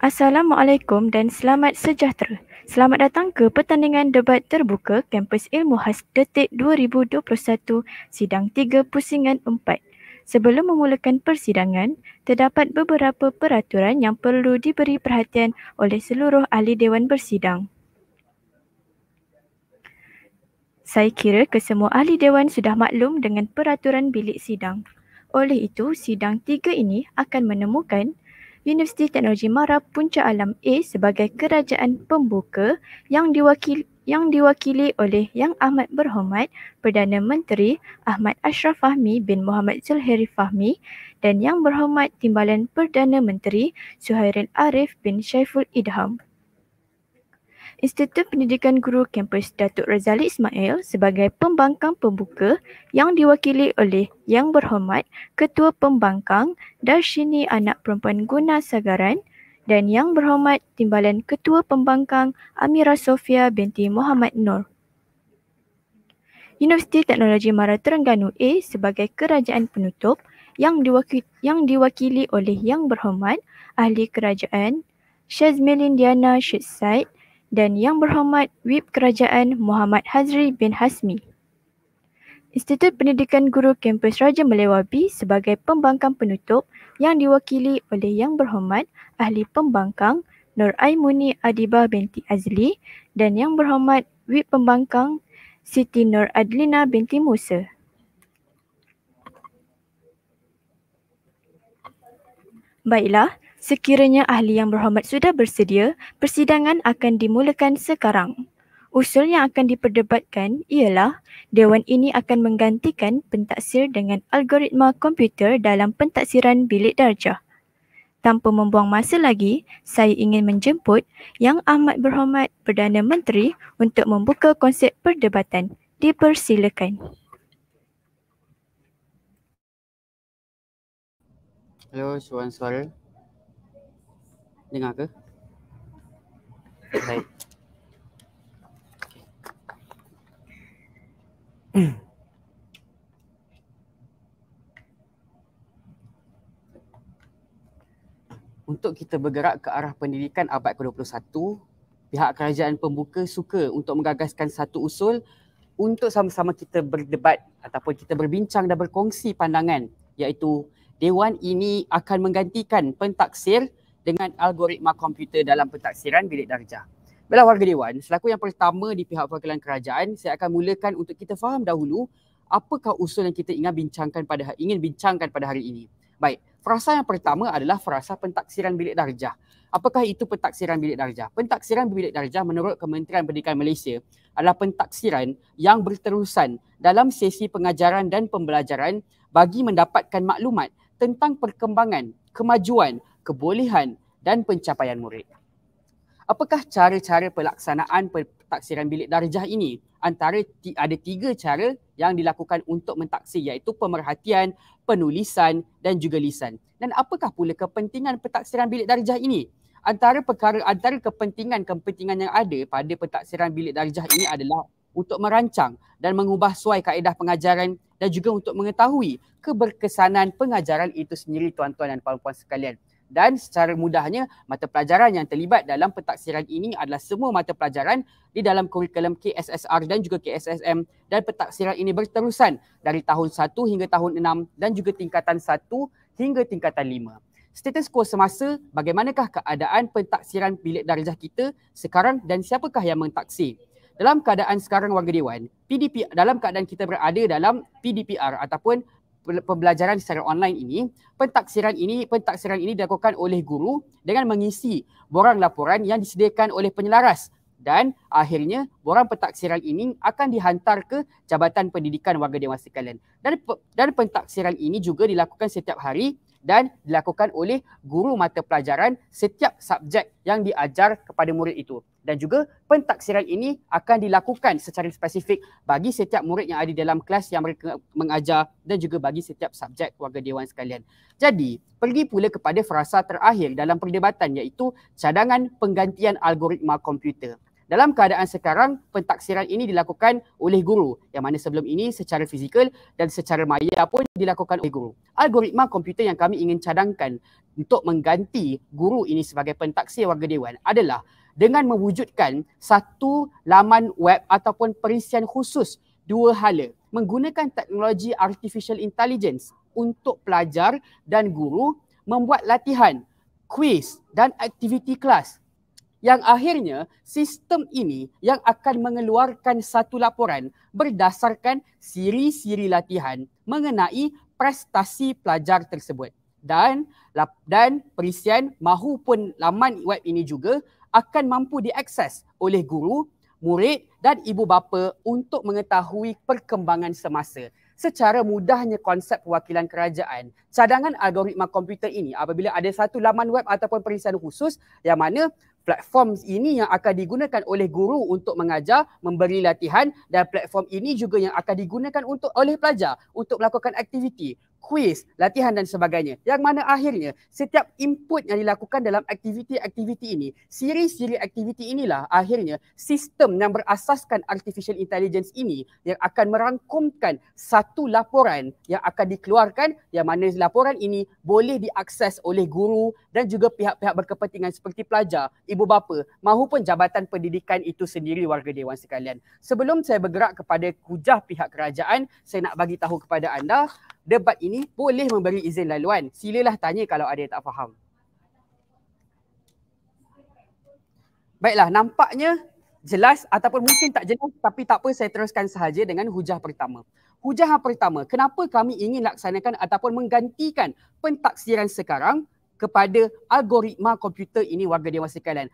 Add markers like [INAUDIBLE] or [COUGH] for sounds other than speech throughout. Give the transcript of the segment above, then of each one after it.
Assalamualaikum dan selamat sejahtera. Selamat datang ke pertandingan debat terbuka Kampus Ilmu Khas Detik 2021 Sidang 3 Pusingan 4. Sebelum memulakan persidangan, terdapat beberapa peraturan yang perlu diberi perhatian oleh seluruh ahli Dewan Bersidang. Saya kira kesemua ahli Dewan sudah maklum dengan peraturan bilik sidang. Oleh itu, sidang tiga ini akan menemukan Universiti Teknologi Mara Punca Alam A sebagai kerajaan pembuka yang diwakili yang diwakili oleh Yang Ahmad Berhormat Perdana Menteri Ahmad Ashraf Fahmi bin Muhammad Zulhairi Fahmi dan Yang Berhormat Timbalan Perdana Menteri Suhairil Arif bin Syaiful Idham. Institut Pendidikan Guru Kampus Datuk Razali Ismail sebagai pembangkang pembuka yang diwakili oleh Yang Berhormat Ketua Pembangkang Darshini Anak Perempuan Guna Sagaran dan Yang Berhormat Timbalan Ketua Pembangkang Amira Sofia binti Muhammad Nur. Universiti Teknologi Mara Terengganu A sebagai kerajaan penutup yang diwakili, yang diwakili oleh Yang Berhormat Ahli Kerajaan Syazmilin Diana Syed Said dan Yang Berhormat Wip Kerajaan Muhammad Hazri bin Hasmi. Institut Pendidikan Guru Kampus Raja Melewabi sebagai pembangkang penutup yang diwakili oleh Yang Berhormat Ahli Pembangkang Nur Aimuni Adibah binti Azli dan Yang Berhormat Wip Pembangkang Siti Nur Adlina binti Musa. Baiklah, Sekiranya ahli yang berhormat sudah bersedia, persidangan akan dimulakan sekarang. Usul yang akan diperdebatkan ialah Dewan ini akan menggantikan pentaksir dengan algoritma komputer dalam pentaksiran bilik darjah. Tanpa membuang masa lagi, saya ingin menjemput Yang Amat Berhormat Perdana Menteri untuk membuka konsep perdebatan. Dipersilakan. Hello, Suan Suara. Dengar ke? Baik. Untuk kita bergerak ke arah pendidikan abad ke-21, pihak kerajaan pembuka suka untuk menggagaskan satu usul untuk sama-sama kita berdebat ataupun kita berbincang dan berkongsi pandangan iaitu dewan ini akan menggantikan pentaksir dengan algoritma komputer dalam pentaksiran bilik darjah. Belah warga dewan, selaku yang pertama di pihak perwakilan kerajaan, saya akan mulakan untuk kita faham dahulu apakah usul yang kita ingin bincangkan pada ha-, ingin bincangkan pada hari ini. Baik, frasa yang pertama adalah frasa pentaksiran bilik darjah. Apakah itu pentaksiran bilik darjah? Pentaksiran bilik darjah menurut Kementerian Pendidikan Malaysia adalah pentaksiran yang berterusan dalam sesi pengajaran dan pembelajaran bagi mendapatkan maklumat tentang perkembangan, kemajuan kebolehan dan pencapaian murid. Apakah cara-cara pelaksanaan pentaksiran bilik darjah ini? Antara ada tiga cara yang dilakukan untuk mentaksir iaitu pemerhatian, penulisan dan juga lisan. Dan apakah pula kepentingan pentaksiran bilik darjah ini? Antara perkara antara kepentingan-kepentingan yang ada pada pentaksiran bilik darjah ini adalah untuk merancang dan mengubah suai kaedah pengajaran dan juga untuk mengetahui keberkesanan pengajaran itu sendiri tuan-tuan dan puan-puan sekalian dan secara mudahnya mata pelajaran yang terlibat dalam pentaksiran ini adalah semua mata pelajaran di dalam kurikulum KSSR dan juga KSSM dan pentaksiran ini berterusan dari tahun 1 hingga tahun 6 dan juga tingkatan 1 hingga tingkatan 5. Status quo semasa, bagaimanakah keadaan pentaksiran bilik darjah kita sekarang dan siapakah yang mentaksir? Dalam keadaan sekarang warga dewan, PDP dalam keadaan kita berada dalam PDPR ataupun pembelajaran secara online ini, pentaksiran ini, pentaksiran ini dilakukan oleh guru dengan mengisi borang laporan yang disediakan oleh penyelaras dan akhirnya borang pentaksiran ini akan dihantar ke Jabatan Pendidikan Warga Dewasa Kalian. Dan dan pentaksiran ini juga dilakukan setiap hari dan dilakukan oleh guru mata pelajaran setiap subjek yang diajar kepada murid itu. Dan juga pentaksiran ini akan dilakukan secara spesifik bagi setiap murid yang ada dalam kelas yang mereka mengajar dan juga bagi setiap subjek warga dewan sekalian. Jadi, pergi pula kepada frasa terakhir dalam perdebatan iaitu cadangan penggantian algoritma komputer. Dalam keadaan sekarang, pentaksiran ini dilakukan oleh guru yang mana sebelum ini secara fizikal dan secara maya pun dilakukan oleh guru. Algoritma komputer yang kami ingin cadangkan untuk mengganti guru ini sebagai pentaksir warga dewan adalah dengan mewujudkan satu laman web ataupun perisian khusus dua hala menggunakan teknologi artificial intelligence untuk pelajar dan guru membuat latihan, kuis dan aktiviti kelas yang akhirnya sistem ini yang akan mengeluarkan satu laporan berdasarkan siri-siri latihan mengenai prestasi pelajar tersebut dan dan perisian mahupun laman web ini juga akan mampu diakses oleh guru, murid dan ibu bapa untuk mengetahui perkembangan semasa. Secara mudahnya konsep perwakilan kerajaan, cadangan algoritma komputer ini apabila ada satu laman web ataupun perisian khusus yang mana platform ini yang akan digunakan oleh guru untuk mengajar, memberi latihan dan platform ini juga yang akan digunakan untuk oleh pelajar untuk melakukan aktiviti kuis, latihan dan sebagainya. Yang mana akhirnya setiap input yang dilakukan dalam aktiviti-aktiviti ini, siri-siri aktiviti inilah akhirnya sistem yang berasaskan artificial intelligence ini yang akan merangkumkan satu laporan yang akan dikeluarkan yang mana laporan ini boleh diakses oleh guru dan juga pihak-pihak berkepentingan seperti pelajar, ibu bapa maupun jabatan pendidikan itu sendiri warga dewan sekalian. Sebelum saya bergerak kepada kujah pihak kerajaan, saya nak bagi tahu kepada anda debat ini boleh memberi izin laluan. Silalah tanya kalau ada yang tak faham. Baiklah, nampaknya jelas ataupun mungkin tak jelas tapi tak apa saya teruskan sahaja dengan hujah pertama. Hujah pertama, kenapa kami ingin laksanakan ataupun menggantikan pentaksiran sekarang kepada algoritma komputer ini warga dewasa sekalian.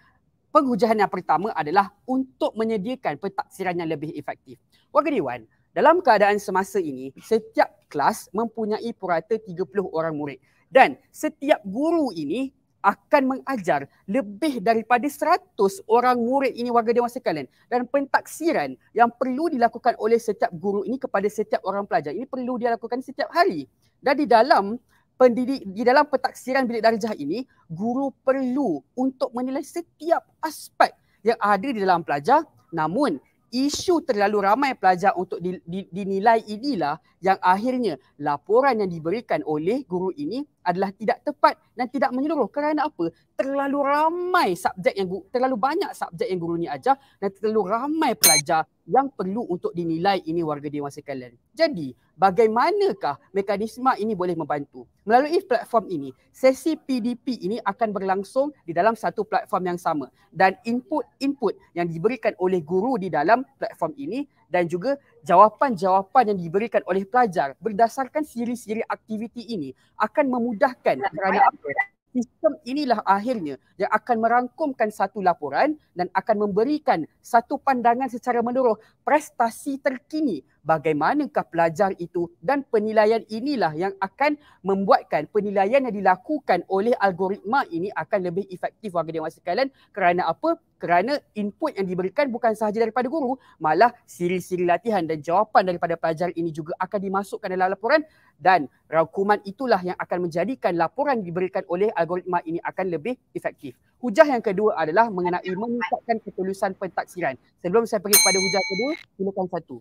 Penghujahan yang pertama adalah untuk menyediakan pentaksiran yang lebih efektif. Warga Dewan, dalam keadaan semasa ini, setiap kelas mempunyai purata 30 orang murid. Dan setiap guru ini akan mengajar lebih daripada 100 orang murid ini warga dewasa kalian. Dan pentaksiran yang perlu dilakukan oleh setiap guru ini kepada setiap orang pelajar. Ini perlu dia lakukan setiap hari. Dan di dalam pendidik di dalam pentaksiran bilik darjah ini guru perlu untuk menilai setiap aspek yang ada di dalam pelajar namun isu terlalu ramai pelajar untuk di, di, dinilai inilah yang akhirnya laporan yang diberikan oleh guru ini adalah tidak tepat dan tidak menyeluruh kerana apa terlalu ramai subjek yang terlalu banyak subjek yang guru ni ajar dan terlalu ramai pelajar yang perlu untuk dinilai ini warga dewasa sekalian. Jadi, bagaimanakah mekanisme ini boleh membantu? Melalui platform ini, sesi PDP ini akan berlangsung di dalam satu platform yang sama dan input-input yang diberikan oleh guru di dalam platform ini dan juga jawapan-jawapan yang diberikan oleh pelajar berdasarkan siri-siri aktiviti ini akan memudahkan kerana apa? sistem inilah akhirnya yang akan merangkumkan satu laporan dan akan memberikan satu pandangan secara menurut prestasi terkini bagaimanakah pelajar itu dan penilaian inilah yang akan membuatkan penilaian yang dilakukan oleh algoritma ini akan lebih efektif warga dewan sekalian kerana apa? Kerana input yang diberikan bukan sahaja daripada guru, malah siri-siri latihan dan jawapan daripada pelajar ini juga akan dimasukkan dalam laporan dan rakuman itulah yang akan menjadikan laporan diberikan oleh algoritma ini akan lebih efektif. Hujah yang kedua adalah mengenai meningkatkan ketulusan pentaksiran. Sebelum saya pergi kepada hujah kedua, silakan satu.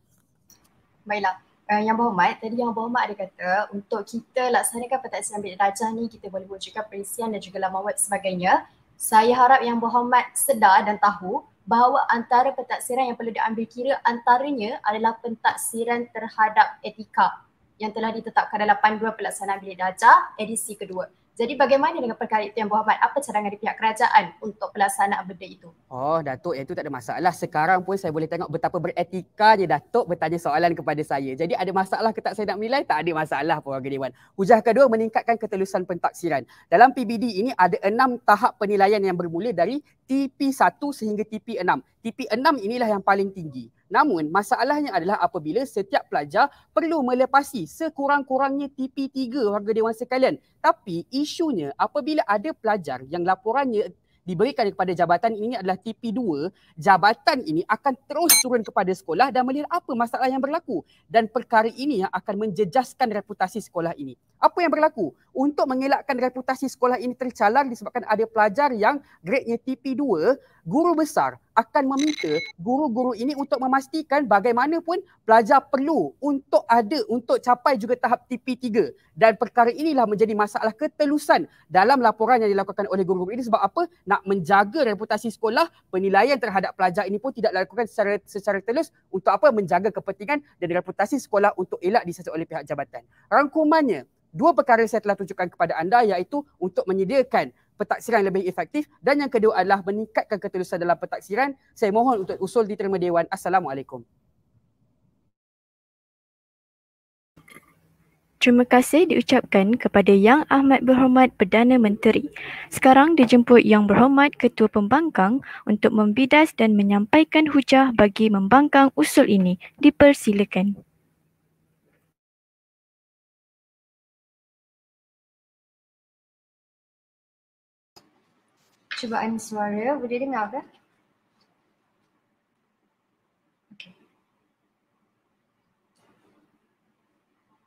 Baiklah. Uh, yang berhormat, tadi yang berhormat ada kata untuk kita laksanakan petaksi ambil darjah ni kita boleh wujudkan perisian dan juga laman web sebagainya. Saya harap yang berhormat sedar dan tahu bahawa antara pentaksiran yang perlu diambil kira antaranya adalah pentaksiran terhadap etika yang telah ditetapkan dalam panduan pelaksanaan bilik darjah edisi kedua. Jadi bagaimana dengan perkara itu yang Muhammad? Apa cadangan dari pihak kerajaan untuk pelaksanaan benda itu? Oh Datuk, yang itu tak ada masalah. Sekarang pun saya boleh tengok betapa beretikanya Datuk bertanya soalan kepada saya. Jadi ada masalah ke tak saya nak menilai? Tak ada masalah Puan Warga Dewan. Hujah kedua, meningkatkan ketelusan pentaksiran. Dalam PBD ini ada enam tahap penilaian yang bermula dari TP1 sehingga TP6. TP6 inilah yang paling tinggi. Namun masalahnya adalah apabila setiap pelajar perlu melepasi sekurang-kurangnya TP3 warga dewan sekalian. Tapi isunya apabila ada pelajar yang laporannya diberikan kepada jabatan ini adalah TP2, jabatan ini akan terus turun kepada sekolah dan melihat apa masalah yang berlaku. Dan perkara ini yang akan menjejaskan reputasi sekolah ini. Apa yang berlaku? Untuk mengelakkan reputasi sekolah ini tercalar disebabkan ada pelajar yang grade-nya TP2, guru besar akan meminta guru-guru ini untuk memastikan bagaimanapun pelajar perlu untuk ada untuk capai juga tahap TP3 dan perkara inilah menjadi masalah ketelusan dalam laporan yang dilakukan oleh guru-guru ini sebab apa nak menjaga reputasi sekolah penilaian terhadap pelajar ini pun tidak dilakukan secara secara telus untuk apa menjaga kepentingan dan reputasi sekolah untuk elak disiasat oleh pihak jabatan rangkumannya dua perkara saya telah tunjukkan kepada anda iaitu untuk menyediakan pentaksiran lebih efektif dan yang kedua adalah meningkatkan ketulusan dalam pentaksiran. Saya mohon untuk usul diterima Dewan. Assalamualaikum. Terima kasih diucapkan kepada Yang Ahmad Berhormat Perdana Menteri. Sekarang dijemput Yang Berhormat Ketua Pembangkang untuk membidas dan menyampaikan hujah bagi membangkang usul ini. Dipersilakan. cubaan suara. Boleh dengar ke?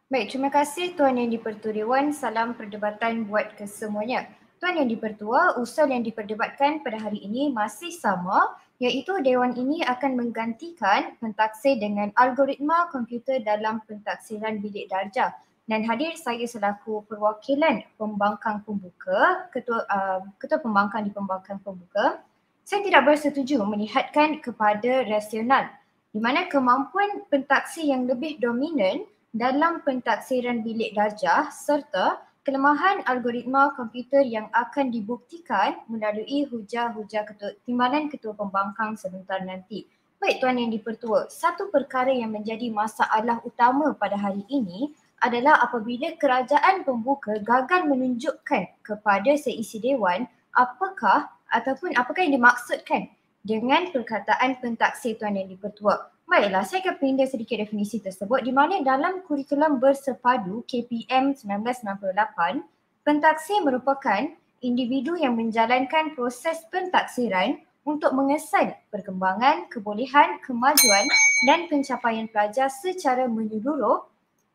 Baik, terima kasih Tuan Yang Dipertuan. Salam perdebatan buat kesemuanya. Tuan Yang Dipertua, usul yang diperdebatkan pada hari ini masih sama iaitu Dewan ini akan menggantikan pentaksir dengan algoritma komputer dalam pentaksiran bilik darjah dan hadir saya selaku perwakilan pembangkang pembuka, ketua, uh, ketua pembangkang di pembangkang pembuka, saya tidak bersetuju melihatkan kepada rasional di mana kemampuan pentaksi yang lebih dominan dalam pentaksiran bilik darjah serta kelemahan algoritma komputer yang akan dibuktikan melalui hujah-hujah ketua, timbalan ketua pembangkang sebentar nanti. Baik Tuan Yang Dipertua, satu perkara yang menjadi masalah utama pada hari ini adalah apabila kerajaan pembuka gagal menunjukkan kepada seisi dewan apakah ataupun apakah yang dimaksudkan dengan perkataan pentaksir Tuan Yang Dipertua. Baiklah, saya akan pindah sedikit definisi tersebut di mana dalam kurikulum bersepadu KPM 1998, pentaksir merupakan individu yang menjalankan proses pentaksiran untuk mengesan perkembangan, kebolehan, kemajuan dan pencapaian pelajar secara menyeluruh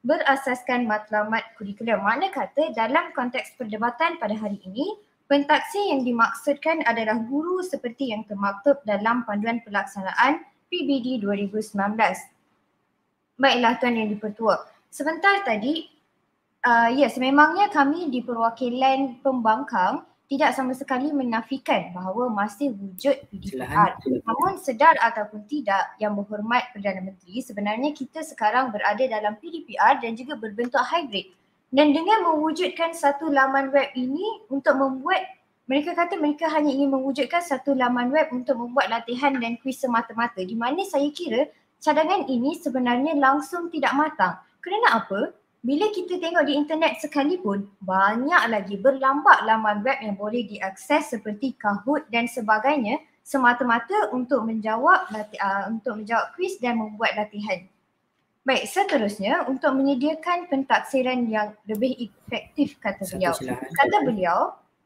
berasaskan matlamat kurikulum. mana kata dalam konteks perdebatan pada hari ini, pentaksir yang dimaksudkan adalah guru seperti yang termaktub dalam panduan pelaksanaan PBD 2019. Baiklah tuan yang dipertua. Sebentar tadi, uh, ya yes, sememangnya kami di perwakilan pembangkang tidak sama sekali menafikan bahawa masih wujud PDPR. Namun sedar ataupun tidak yang berhormat Perdana Menteri, sebenarnya kita sekarang berada dalam PDPR dan juga berbentuk hybrid. Dan dengan mewujudkan satu laman web ini untuk membuat mereka kata mereka hanya ingin mewujudkan satu laman web untuk membuat latihan dan kuis semata-mata di mana saya kira cadangan ini sebenarnya langsung tidak matang. Kerana apa? bila kita tengok di internet sekalipun banyak lagi berlambak laman web yang boleh diakses seperti Kahoot dan sebagainya semata-mata untuk menjawab uh, untuk menjawab kuis dan membuat latihan. Baik, seterusnya untuk menyediakan pentaksiran yang lebih efektif kata beliau. Kata beliau,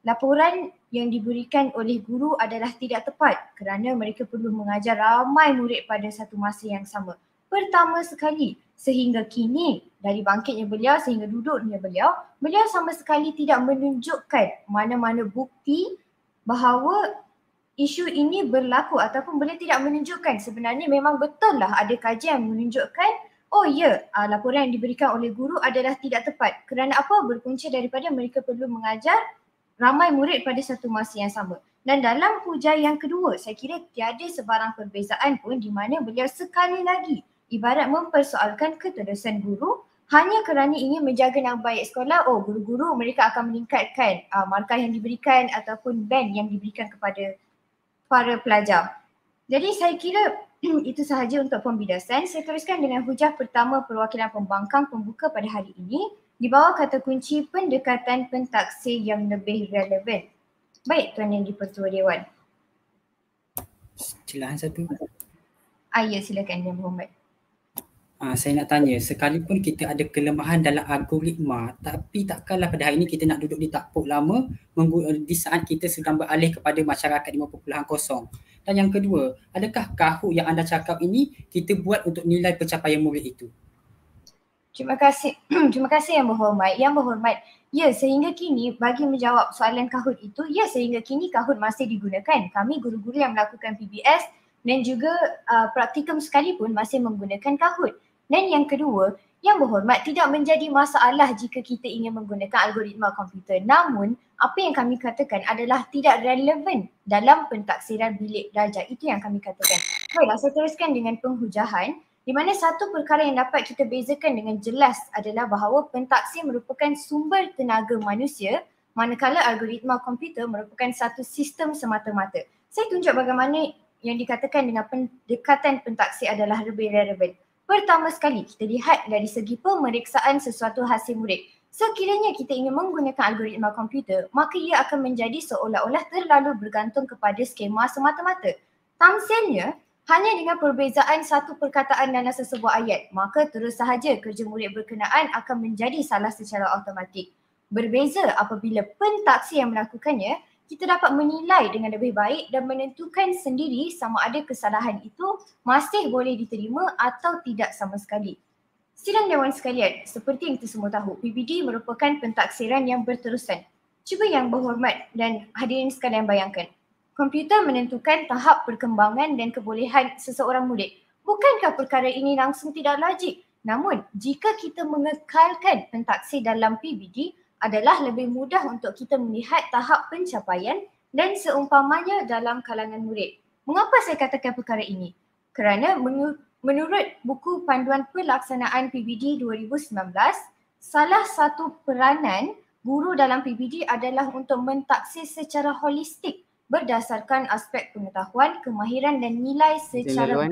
laporan yang diberikan oleh guru adalah tidak tepat kerana mereka perlu mengajar ramai murid pada satu masa yang sama pertama sekali sehingga kini dari bangkitnya beliau sehingga duduknya beliau beliau sama sekali tidak menunjukkan mana-mana bukti bahawa isu ini berlaku ataupun beliau tidak menunjukkan sebenarnya memang betul lah ada kajian yang menunjukkan oh ya uh, laporan yang diberikan oleh guru adalah tidak tepat kerana apa berpunca daripada mereka perlu mengajar ramai murid pada satu masa yang sama dan dalam hujah yang kedua saya kira tiada sebarang perbezaan pun di mana beliau sekali lagi ibarat mempersoalkan ketulusan guru hanya kerana ingin menjaga nama baik sekolah, oh guru-guru mereka akan meningkatkan uh, markah yang diberikan ataupun band yang diberikan kepada para pelajar. Jadi saya kira [CLEARS THROAT] itu sahaja untuk pembidasan. Saya teruskan dengan hujah pertama perwakilan pembangkang pembuka pada hari ini di bawah kata kunci pendekatan pentaksir yang lebih relevan. Baik Tuan Yang Dipertua Dewan. Silahkan satu. Ah, ya silakan Yang Muhammad. Ah, saya nak tanya, sekalipun kita ada kelemahan dalam algoritma tapi takkanlah pada hari ini kita nak duduk di takpuk lama eh, di saat kita sedang beralih kepada masyarakat 5.0 dan yang kedua, adakah kahut yang anda cakap ini kita buat untuk nilai pencapaian murid itu? Terima kasih. [CLEARS THROAT] Terima kasih yang berhormat. Yang berhormat, ya sehingga kini bagi menjawab soalan kahut itu, ya sehingga kini kahut masih digunakan. Kami guru-guru yang melakukan PBS dan juga uh, praktikum sekalipun masih menggunakan kahut. Dan yang kedua, yang berhormat tidak menjadi masalah jika kita ingin menggunakan algoritma komputer. Namun, apa yang kami katakan adalah tidak relevan dalam pentaksiran bilik darjah. Itu yang kami katakan. Baiklah, saya teruskan dengan penghujahan di mana satu perkara yang dapat kita bezakan dengan jelas adalah bahawa pentaksir merupakan sumber tenaga manusia manakala algoritma komputer merupakan satu sistem semata-mata. Saya tunjuk bagaimana yang dikatakan dengan pendekatan pentaksir adalah lebih relevan. Pertama sekali, kita lihat dari segi pemeriksaan sesuatu hasil murid. Sekiranya kita ingin menggunakan algoritma komputer, maka ia akan menjadi seolah-olah terlalu bergantung kepada skema semata-mata. Tamsilnya, hanya dengan perbezaan satu perkataan dalam sesebuah ayat, maka terus sahaja kerja murid berkenaan akan menjadi salah secara automatik. Berbeza apabila pentaksi yang melakukannya kita dapat menilai dengan lebih baik dan menentukan sendiri sama ada kesalahan itu masih boleh diterima atau tidak sama sekali. Silang Dewan sekalian, seperti yang kita semua tahu, PBD merupakan pentaksiran yang berterusan. Cuba yang berhormat dan hadirin sekalian bayangkan. Komputer menentukan tahap perkembangan dan kebolehan seseorang murid. Bukankah perkara ini langsung tidak logik? Namun, jika kita mengekalkan pentaksir dalam PBD, adalah lebih mudah untuk kita melihat tahap pencapaian dan seumpamanya dalam kalangan murid. Mengapa saya katakan perkara ini? Kerana menurut buku panduan pelaksanaan PBD 2019, salah satu peranan guru dalam PBD adalah untuk mentaksir secara holistik berdasarkan aspek pengetahuan, kemahiran dan nilai secara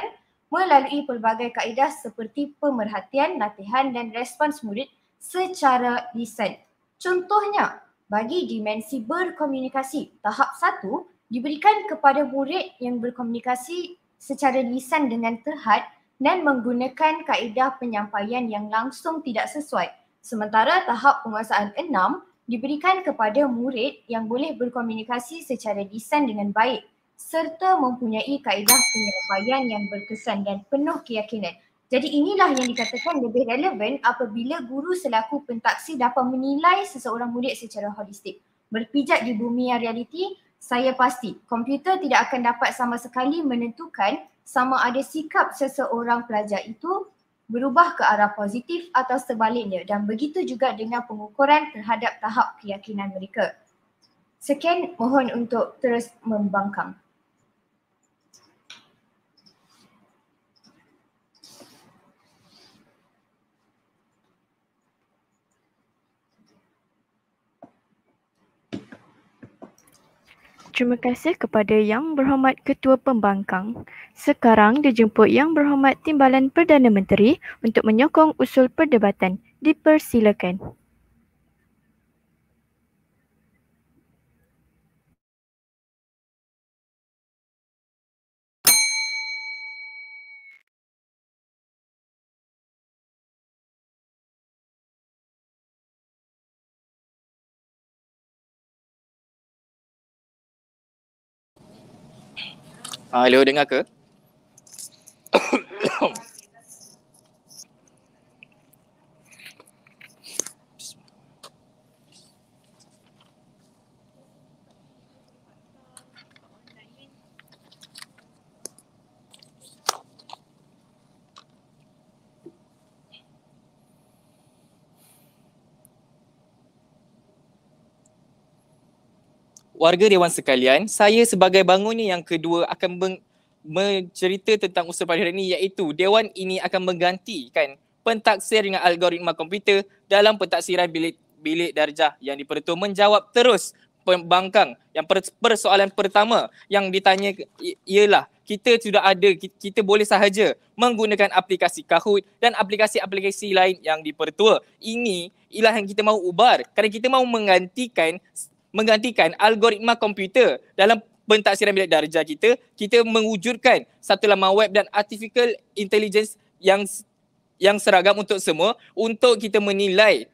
eh? melalui pelbagai kaedah seperti pemerhatian, latihan dan respons murid secara lisan. Contohnya, bagi dimensi berkomunikasi, tahap satu diberikan kepada murid yang berkomunikasi secara lisan dengan terhad dan menggunakan kaedah penyampaian yang langsung tidak sesuai. Sementara tahap penguasaan enam diberikan kepada murid yang boleh berkomunikasi secara lisan dengan baik serta mempunyai kaedah penyampaian yang berkesan dan penuh keyakinan. Jadi inilah yang dikatakan lebih relevan apabila guru selaku pentaksi dapat menilai seseorang murid secara holistik. Berpijak di bumi yang realiti, saya pasti komputer tidak akan dapat sama sekali menentukan sama ada sikap seseorang pelajar itu berubah ke arah positif atau sebaliknya dan begitu juga dengan pengukuran terhadap tahap keyakinan mereka. Sekian mohon untuk terus membangkang. Terima kasih kepada Yang Berhormat Ketua Pembangkang. Sekarang dijemput Yang Berhormat Timbalan Perdana Menteri untuk menyokong usul perdebatan. Dipersilakan. Ah, hello dengar ke? warga Dewan sekalian, saya sebagai bangunnya yang kedua akan meng- mencerita tentang usul pada hari ini iaitu Dewan ini akan menggantikan pentaksir dengan algoritma komputer dalam pentaksiran bilik bilik darjah yang dipertua menjawab terus pembangkang yang per- persoalan pertama yang ditanya ialah kita sudah ada kita, kita boleh sahaja menggunakan aplikasi Kahoot dan aplikasi-aplikasi lain yang dipertua ini ialah yang kita mahu ubar kerana kita mahu menggantikan menggantikan algoritma komputer dalam pentaksiran bilik darjah kita, kita mewujudkan satu laman web dan artificial intelligence yang yang seragam untuk semua untuk kita menilai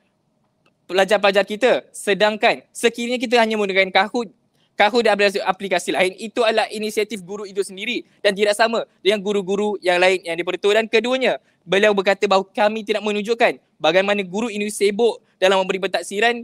pelajar-pelajar kita. Sedangkan sekiranya kita hanya menggunakan Kahoot, kahu dan aplikasi, aplikasi lain itu adalah inisiatif guru itu sendiri dan tidak sama dengan guru-guru yang lain yang daripada itu. Dan keduanya, beliau berkata bahawa kami tidak menunjukkan bagaimana guru ini sibuk dalam memberi pentaksiran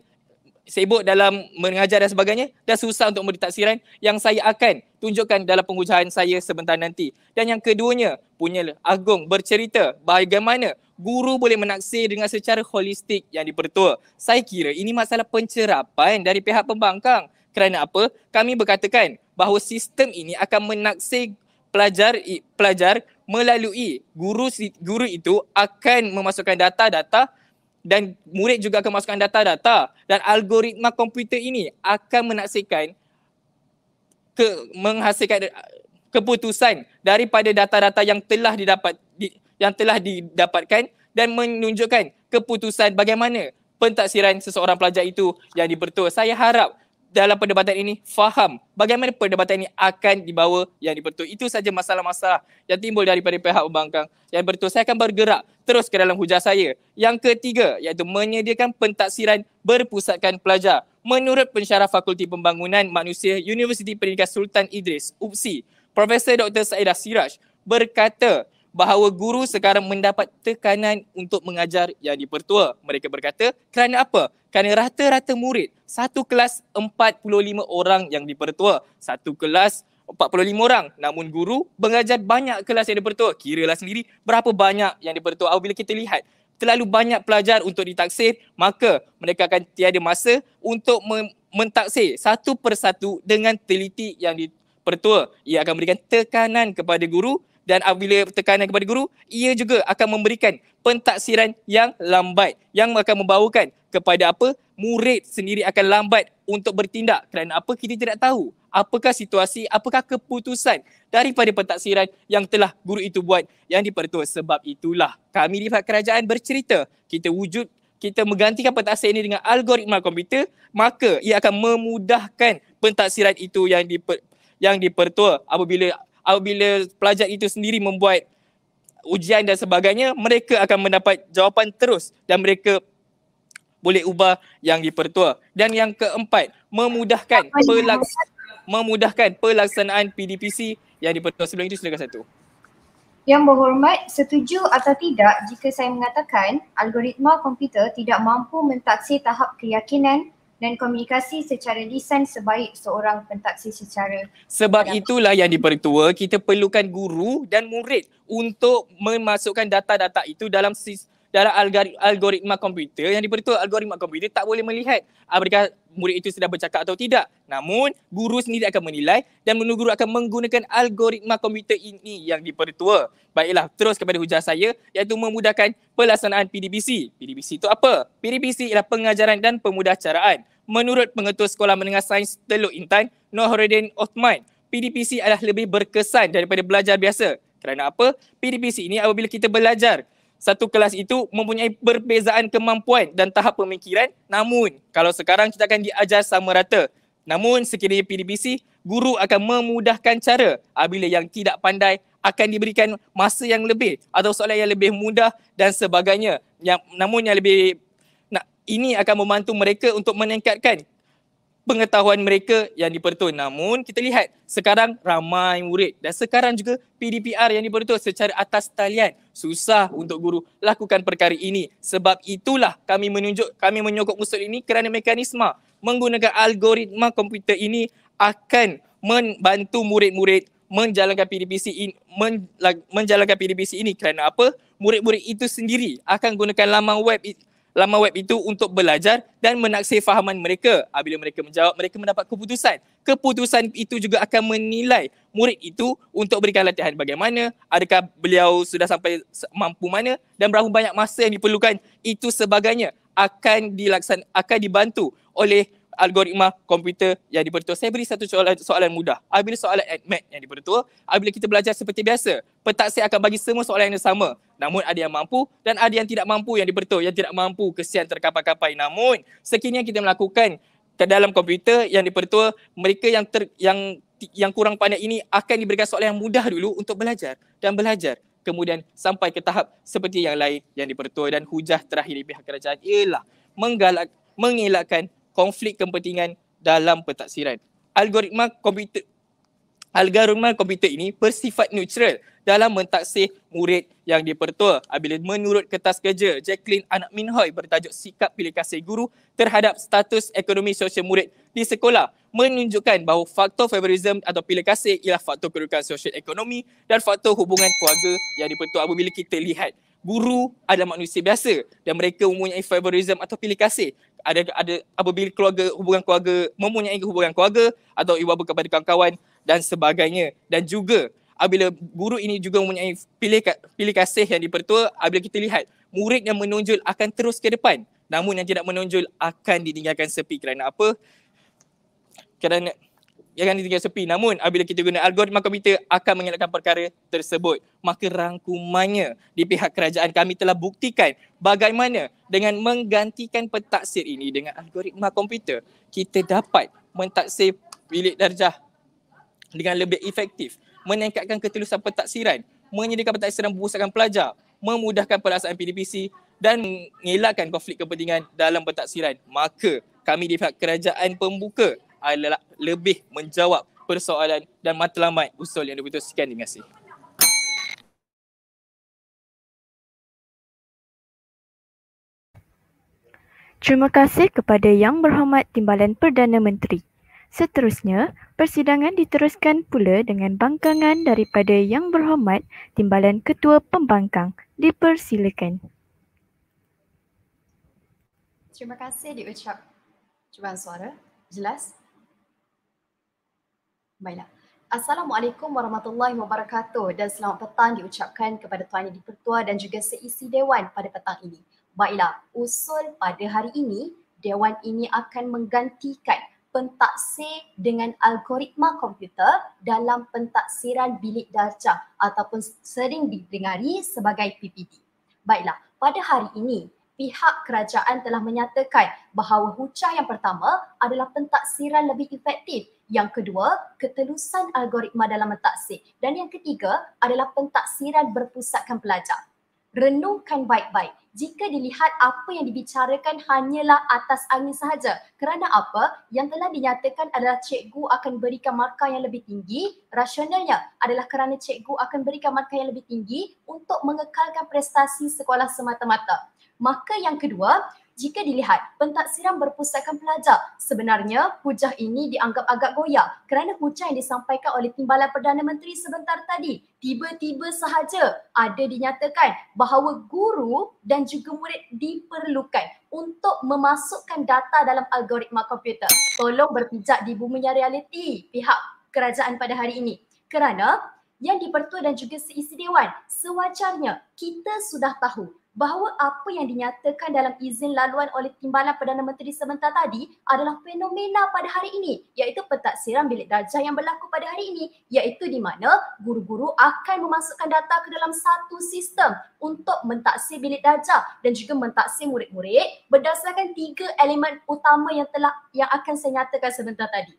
sibuk dalam mengajar dan sebagainya dah susah untuk memberi taksiran yang saya akan tunjukkan dalam pengujian saya sebentar nanti. Dan yang keduanya, punya Agung bercerita bagaimana guru boleh menaksir dengan secara holistik yang dipertua. Saya kira ini masalah pencerapan dari pihak pembangkang. Kerana apa? Kami berkatakan bahawa sistem ini akan menaksir pelajar pelajar melalui guru guru itu akan memasukkan data-data dan murid juga akan masukkan data-data dan algoritma komputer ini akan menaksikan ke menghasilkan eh, keputusan daripada data-data yang telah didapat di, yang telah didapatkan dan menunjukkan keputusan bagaimana pentaksiran seseorang pelajar itu yang dipertua. Saya harap dalam perdebatan ini faham bagaimana perdebatan ini akan dibawa yang dipertua. Itu saja masalah-masalah yang timbul daripada pihak pembangkang. Yang dipertua saya akan bergerak terus ke dalam hujah saya. Yang ketiga iaitu menyediakan pentaksiran berpusatkan pelajar. Menurut pensyarah Fakulti Pembangunan Manusia Universiti Peringkat Sultan Idris, UPSI, Profesor Dr. Saidah Siraj berkata bahawa guru sekarang mendapat tekanan untuk mengajar yang dipertua. Mereka berkata, kerana apa? Kerana rata-rata murid, satu kelas 45 orang yang dipertua, satu kelas 45 orang namun guru mengajar banyak kelas yang dipertua kiralah sendiri berapa banyak yang dipertua bila kita lihat terlalu banyak pelajar untuk ditaksir maka mereka akan tiada masa untuk mentaksir satu persatu dengan teliti yang dipertua ia akan memberikan tekanan kepada guru dan apabila tekanan kepada guru ia juga akan memberikan pentaksiran yang lambat yang akan membawakan kepada apa murid sendiri akan lambat untuk bertindak kerana apa kita tidak tahu apakah situasi, apakah keputusan daripada pentaksiran yang telah guru itu buat yang dipertua. Sebab itulah kami di pihak kerajaan bercerita kita wujud kita menggantikan pentaksiran ini dengan algoritma komputer maka ia akan memudahkan pentaksiran itu yang diper, yang dipertua apabila apabila pelajar itu sendiri membuat ujian dan sebagainya mereka akan mendapat jawapan terus dan mereka boleh ubah yang dipertua dan yang keempat memudahkan pelaksanaan memudahkan pelaksanaan PDPC yang dipertuan sebelum itu silakan satu. Yang berhormat, setuju atau tidak jika saya mengatakan algoritma komputer tidak mampu mentaksi tahap keyakinan dan komunikasi secara lisan sebaik seorang pentaksir secara Sebab dalam. itulah yang dipertua, kita perlukan guru dan murid untuk memasukkan data-data itu dalam dalam algoritma komputer yang dipertua algoritma komputer tak boleh melihat ah, murid itu sudah bercakap atau tidak. Namun, guru sendiri akan menilai dan guru akan menggunakan algoritma komputer ini yang dipertua. Baiklah, terus kepada hujah saya iaitu memudahkan pelaksanaan PDBC. PDBC itu apa? PDBC ialah pengajaran dan pemudahcaraan. Menurut pengetua Sekolah Menengah Sains Teluk Intan, Nohreddin Othman, PDPC adalah lebih berkesan daripada belajar biasa. Kerana apa? PDPC ini apabila kita belajar, satu kelas itu mempunyai perbezaan kemampuan dan tahap pemikiran namun kalau sekarang kita akan diajar sama rata namun sekiranya PDBC guru akan memudahkan cara apabila yang tidak pandai akan diberikan masa yang lebih atau soalan yang lebih mudah dan sebagainya yang namun yang lebih nak ini akan membantu mereka untuk meningkatkan pengetahuan mereka yang dipertuan. Namun kita lihat sekarang ramai murid dan sekarang juga PDPR yang dipertuan secara atas talian. Susah untuk guru lakukan perkara ini. Sebab itulah kami menunjuk, kami menyokong usul ini kerana mekanisme menggunakan algoritma komputer ini akan membantu murid-murid menjalankan PDPC ini men, menjalankan PDPC ini kerana apa? Murid-murid itu sendiri akan gunakan laman web laman web itu untuk belajar dan menaksir fahaman mereka. Apabila ah, mereka menjawab, mereka mendapat keputusan. Keputusan itu juga akan menilai murid itu untuk berikan latihan bagaimana, adakah beliau sudah sampai mampu mana dan berapa banyak masa yang diperlukan itu sebagainya akan dilaksan akan dibantu oleh algoritma komputer yang dipertua. Saya beri satu soalan, soalan mudah. Apabila soalan admit yang dipertua, apabila kita belajar seperti biasa, petak saya akan bagi semua soalan yang sama. Namun ada yang mampu dan ada yang tidak mampu yang diberitahu yang tidak mampu kesian terkapai-kapai. Namun sekiranya kita melakukan ke dalam komputer yang diperitua mereka yang ter, yang yang kurang pandai ini akan diberikan soalan yang mudah dulu untuk belajar dan belajar kemudian sampai ke tahap seperti yang lain yang diperitua dan hujah terakhir di pihak kerajaan ialah menggalak mengelakkan konflik kepentingan dalam pentaksiran algoritma komputer algoritma komputer ini bersifat neutral dalam mentaksir murid yang dipertua apabila menurut kertas kerja Jacqueline Anak Minhoi bertajuk sikap pilih kasih guru terhadap status ekonomi sosial murid di sekolah menunjukkan bahawa faktor favorism atau pilih kasih ialah faktor kedudukan sosial ekonomi dan faktor hubungan keluarga yang dipertua apabila kita lihat guru adalah manusia biasa dan mereka mempunyai favorism atau pilih kasih ada ada apabila keluarga hubungan keluarga mempunyai hubungan keluarga atau ibu bapa kepada kawan-kawan dan sebagainya dan juga apabila guru ini juga mempunyai pilih, pilih kasih yang dipertua apabila kita lihat murid yang menonjol akan terus ke depan namun yang tidak menonjol akan ditinggalkan sepi kerana apa? kerana ia akan ditinggalkan sepi namun apabila kita guna algoritma komputer akan mengelakkan perkara tersebut maka rangkumannya di pihak kerajaan kami telah buktikan bagaimana dengan menggantikan pentaksir ini dengan algoritma komputer kita dapat mentaksir bilik darjah dengan lebih efektif meningkatkan ketulusan pentaksiran menyediakan pentaksiran pembusatkan pelajar memudahkan pelaksanaan PDPC dan mengelakkan konflik kepentingan dalam pentaksiran maka kami di pihak kerajaan pembuka adalah lebih menjawab persoalan dan matlamat usul yang diputuskan terima kasih Terima kasih kepada Yang Berhormat Timbalan Perdana Menteri. Seterusnya, persidangan diteruskan pula dengan bangkangan daripada Yang Berhormat Timbalan Ketua Pembangkang. Dipersilakan. Terima kasih diucap cuban suara. Jelas? Baiklah. Assalamualaikum warahmatullahi wabarakatuh dan selamat petang diucapkan kepada Tuan Yang Dipertua dan juga seisi Dewan pada petang ini. Baiklah, usul pada hari ini, Dewan ini akan menggantikan pentaksir dengan algoritma komputer dalam pentaksiran bilik darjah ataupun sering didengari sebagai PPD. Baiklah, pada hari ini pihak kerajaan telah menyatakan bahawa hujah yang pertama adalah pentaksiran lebih efektif, yang kedua ketelusan algoritma dalam mentaksir dan yang ketiga adalah pentaksiran berpusatkan pelajar renungkan baik-baik jika dilihat apa yang dibicarakan hanyalah atas angin sahaja. Kerana apa? Yang telah dinyatakan adalah cikgu akan berikan markah yang lebih tinggi. Rasionalnya adalah kerana cikgu akan berikan markah yang lebih tinggi untuk mengekalkan prestasi sekolah semata-mata. Maka yang kedua, jika dilihat, pentaksiran berpusatkan pelajar. Sebenarnya, hujah ini dianggap agak goyah kerana hujah yang disampaikan oleh Timbalan Perdana Menteri sebentar tadi tiba-tiba sahaja ada dinyatakan bahawa guru dan juga murid diperlukan untuk memasukkan data dalam algoritma komputer. Tolong berpijak di bumi yang realiti pihak kerajaan pada hari ini. Kerana yang dipertua dan juga seisi dewan, sewajarnya kita sudah tahu bahawa apa yang dinyatakan dalam izin laluan oleh Timbalan Perdana Menteri sebentar tadi adalah fenomena pada hari ini iaitu pentaksiran bilik darjah yang berlaku pada hari ini iaitu di mana guru-guru akan memasukkan data ke dalam satu sistem untuk mentaksir bilik darjah dan juga mentaksir murid-murid berdasarkan tiga elemen utama yang telah yang akan saya nyatakan sebentar tadi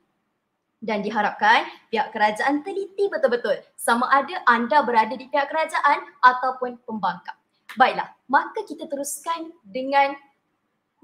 dan diharapkan pihak kerajaan teliti betul-betul sama ada anda berada di pihak kerajaan ataupun pembangkang. Baiklah, maka kita teruskan dengan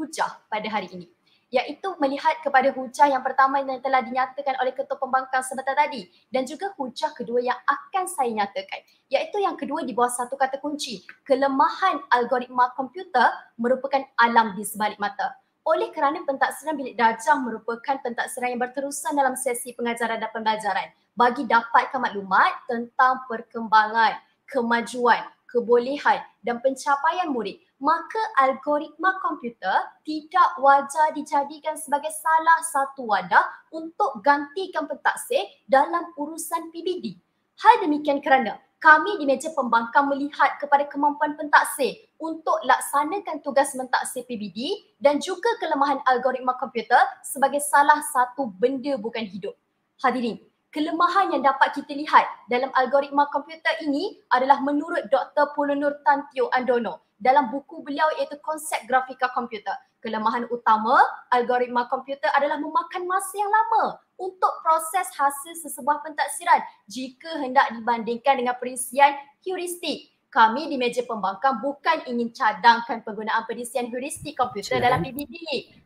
hujah pada hari ini iaitu melihat kepada hujah yang pertama yang telah dinyatakan oleh Ketua Pembangkang sebentar tadi dan juga hujah kedua yang akan saya nyatakan iaitu yang kedua di bawah satu kata kunci kelemahan algoritma komputer merupakan alam di sebalik mata oleh kerana pentaksiran bilik darjah merupakan pentaksiran yang berterusan dalam sesi pengajaran dan pembelajaran bagi dapatkan maklumat tentang perkembangan, kemajuan, kebolehan dan pencapaian murid, maka algoritma komputer tidak wajar dijadikan sebagai salah satu wadah untuk gantikan pentaksir dalam urusan PBD. Hal demikian kerana kami di meja pembangkang melihat kepada kemampuan pentaksir untuk laksanakan tugas mentaksir PBD dan juga kelemahan algoritma komputer sebagai salah satu benda bukan hidup. Hadirin, kelemahan yang dapat kita lihat dalam algoritma komputer ini adalah menurut Dr. Polonur Tan Tio Andono dalam buku beliau iaitu konsep grafika komputer. Kelemahan utama algoritma komputer adalah memakan masa yang lama untuk proses hasil sesebuah pentaksiran jika hendak dibandingkan dengan perisian heuristik kami di meja pembangkang bukan ingin cadangkan penggunaan pendisian heuristik komputer Cilain. dalam PBB.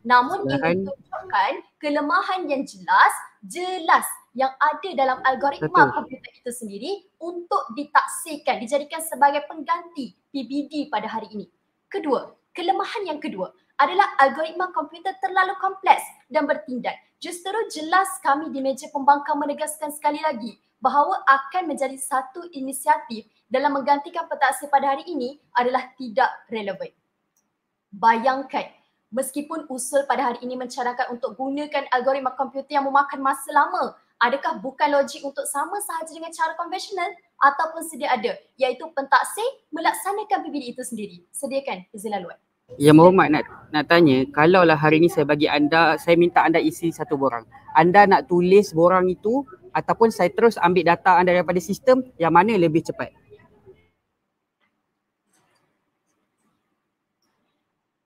Namun Cilain. ingin tunjukkan kelemahan yang jelas, jelas yang ada dalam algoritma Betul. komputer itu sendiri untuk ditaksikan, dijadikan sebagai pengganti PBD pada hari ini. Kedua, kelemahan yang kedua, adalah algoritma komputer terlalu kompleks dan bertindak. Justeru jelas kami di meja pembangkang menegaskan sekali lagi bahawa akan menjadi satu inisiatif dalam menggantikan petaksi pada hari ini adalah tidak relevan. Bayangkan, meskipun usul pada hari ini mencadangkan untuk gunakan algoritma komputer yang memakan masa lama, adakah bukan logik untuk sama sahaja dengan cara konvensional ataupun sedia ada iaitu pentaksir melaksanakan PBD itu sendiri. Sediakan izin laluan. Ya Muhammad nak nak tanya kalau lah hari ni saya bagi anda saya minta anda isi satu borang. Anda nak tulis borang itu ataupun saya terus ambil data anda daripada sistem yang mana lebih cepat?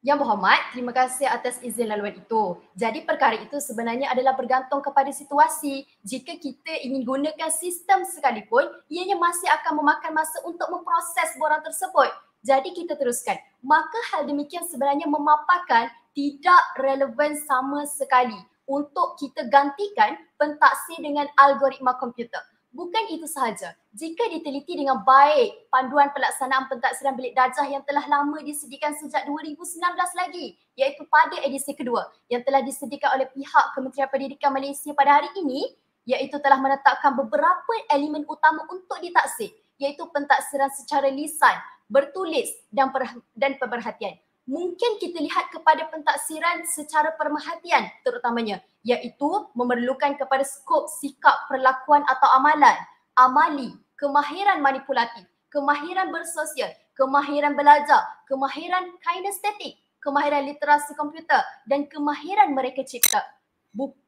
Ya Muhammad, terima kasih atas izin laluan itu. Jadi perkara itu sebenarnya adalah bergantung kepada situasi. Jika kita ingin gunakan sistem sekalipun, ianya masih akan memakan masa untuk memproses borang tersebut. Jadi kita teruskan. Maka hal demikian sebenarnya memaparkan tidak relevan sama sekali untuk kita gantikan pentaksir dengan algoritma komputer. Bukan itu sahaja. Jika diteliti dengan baik panduan pelaksanaan pentaksiran bilik darjah yang telah lama disediakan sejak 2019 lagi iaitu pada edisi kedua yang telah disediakan oleh pihak Kementerian Pendidikan Malaysia pada hari ini iaitu telah menetapkan beberapa elemen utama untuk ditaksir iaitu pentaksiran secara lisan, bertulis dan perh- dan perhatian. Mungkin kita lihat kepada pentaksiran secara permahatian terutamanya iaitu memerlukan kepada skop sikap perlakuan atau amalan, amali, kemahiran manipulatif, kemahiran bersosial, kemahiran belajar, kemahiran kinestetik, kemahiran literasi komputer dan kemahiran mereka cipta.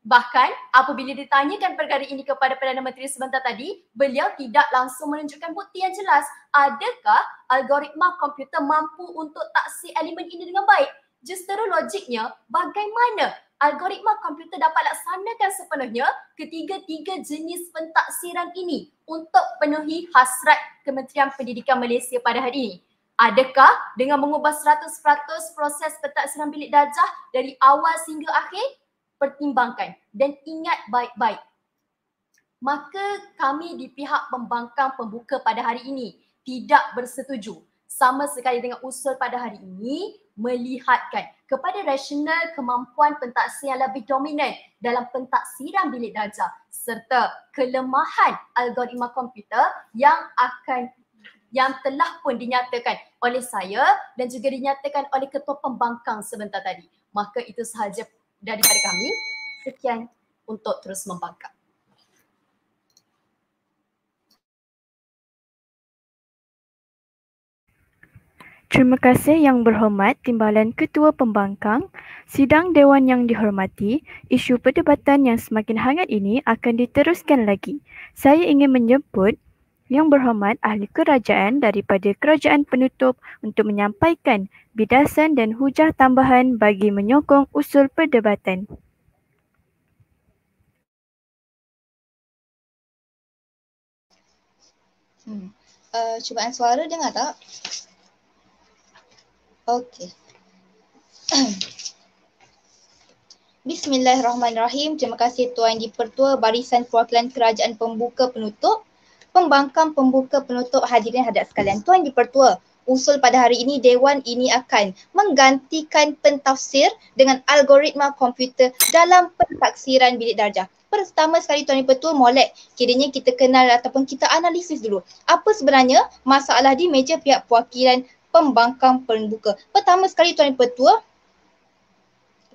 Bahkan apabila ditanyakan perkara ini kepada Perdana Menteri sebentar tadi, beliau tidak langsung menunjukkan bukti yang jelas. Adakah algoritma komputer mampu untuk taksi elemen ini dengan baik? Justeru logiknya, bagaimana algoritma komputer dapat laksanakan sepenuhnya ketiga-tiga jenis pentaksiran ini untuk penuhi hasrat Kementerian Pendidikan Malaysia pada hari ini? Adakah dengan mengubah 100% proses pentaksiran bilik darjah dari awal sehingga akhir pertimbangkan dan ingat baik-baik. Maka kami di pihak pembangkang pembuka pada hari ini tidak bersetuju sama sekali dengan usul pada hari ini melihatkan kepada rasional kemampuan pentaksi yang lebih dominan dalam pentaksiran bilik darjah serta kelemahan algoritma komputer yang akan yang telah pun dinyatakan oleh saya dan juga dinyatakan oleh ketua pembangkang sebentar tadi. Maka itu sahaja daripada kami. Sekian untuk terus membangkang. Terima kasih yang berhormat Timbalan Ketua Pembangkang. Sidang Dewan yang dihormati, isu perdebatan yang semakin hangat ini akan diteruskan lagi. Saya ingin menyebut yang Berhormat Ahli Kerajaan daripada Kerajaan Penutup untuk menyampaikan bidasan dan hujah tambahan bagi menyokong usul perdebatan. Hmm. Uh, cubaan suara dengar tak? Okey. [CLEARS THROAT] Bismillahirrahmanirrahim. Terima kasih Tuan Dipertua Barisan Perwakilan Kerajaan Pembuka Penutup pembangkang pembuka penutup hadirin hadirat sekalian. Tuan di pertua usul pada hari ini Dewan ini akan menggantikan pentafsir dengan algoritma komputer dalam pentaksiran bilik darjah. Pertama sekali Tuan Dipertua molek kiranya kita kenal ataupun kita analisis dulu apa sebenarnya masalah di meja pihak perwakilan pembangkang pembuka. Pertama sekali Tuan Dipertua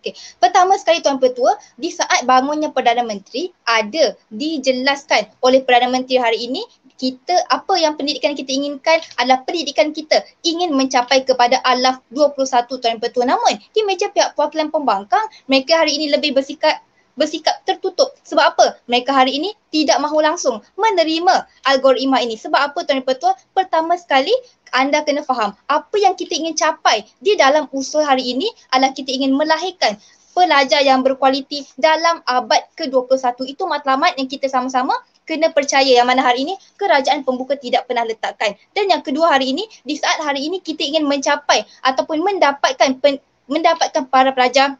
Okey, pertama sekali tuan petua, di saat bangunnya Perdana Menteri ada dijelaskan oleh Perdana Menteri hari ini kita apa yang pendidikan kita inginkan adalah pendidikan kita ingin mencapai kepada alaf 21 tuan petua. Namun di meja pihak perwakilan pembangkang mereka hari ini lebih bersikap bersikap tertutup. Sebab apa? Mereka hari ini tidak mahu langsung menerima algoritma ini. Sebab apa tuan petua? Pertama sekali anda kena faham apa yang kita ingin capai di dalam usul hari ini adalah kita ingin melahirkan pelajar yang berkualiti dalam abad ke-21 itu matlamat yang kita sama-sama kena percaya yang mana hari ini kerajaan pembuka tidak pernah letakkan dan yang kedua hari ini di saat hari ini kita ingin mencapai ataupun mendapatkan mendapatkan para pelajar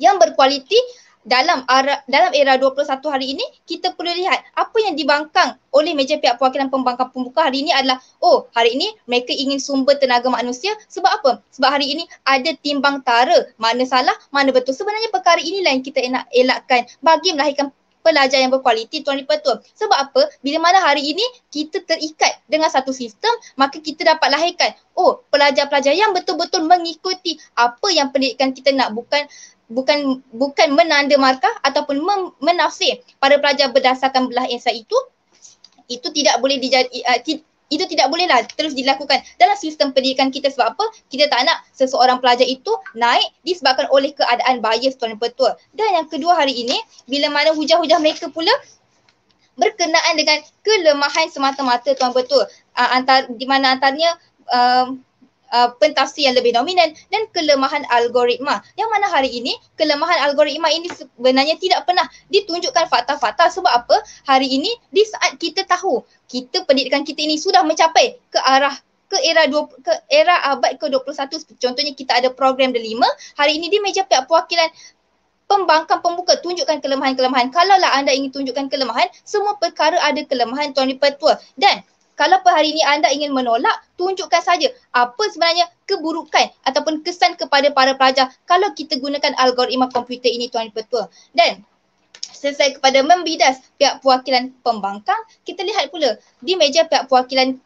yang berkualiti dalam era, dalam era 21 hari ini kita perlu lihat apa yang dibangkang oleh meja pihak perwakilan pembangkang pembuka hari ini adalah oh hari ini mereka ingin sumber tenaga manusia sebab apa? Sebab hari ini ada timbang tara mana salah mana betul. Sebenarnya perkara inilah yang kita nak elakkan bagi melahirkan pelajar yang berkualiti tuan dipertua. Sebab apa? Bila mana hari ini kita terikat dengan satu sistem, maka kita dapat lahirkan oh pelajar-pelajar yang betul-betul mengikuti apa yang pendidikan kita nak bukan bukan bukan menanda markah ataupun menafsir para pelajar berdasarkan belah esai itu itu tidak boleh dijad, uh, ti- itu tidak bolehlah terus dilakukan dalam sistem pendidikan kita sebab apa? Kita tak nak seseorang pelajar itu naik disebabkan oleh keadaan bias tuan petua. Dan yang kedua hari ini, bila mana hujah-hujah mereka pula berkenaan dengan kelemahan semata-mata tuan petua. Uh, antar, di mana antaranya uh, uh, pentafsir yang lebih dominan dan kelemahan algoritma. Yang mana hari ini kelemahan algoritma ini sebenarnya tidak pernah ditunjukkan fakta-fakta sebab apa? Hari ini di saat kita tahu kita pendidikan kita ini sudah mencapai ke arah ke era dua, ke era abad ke-21 contohnya kita ada program The 5 hari ini di meja pihak perwakilan pembangkang pembuka tunjukkan kelemahan-kelemahan kalaulah anda ingin tunjukkan kelemahan semua perkara ada kelemahan tuan-tuan dan kalau per hari ini anda ingin menolak, tunjukkan saja apa sebenarnya keburukan ataupun kesan kepada para pelajar kalau kita gunakan algoritma komputer ini tuan petua. Dan selesai kepada membidas pihak perwakilan pembangkang, kita lihat pula di meja pihak perwakilan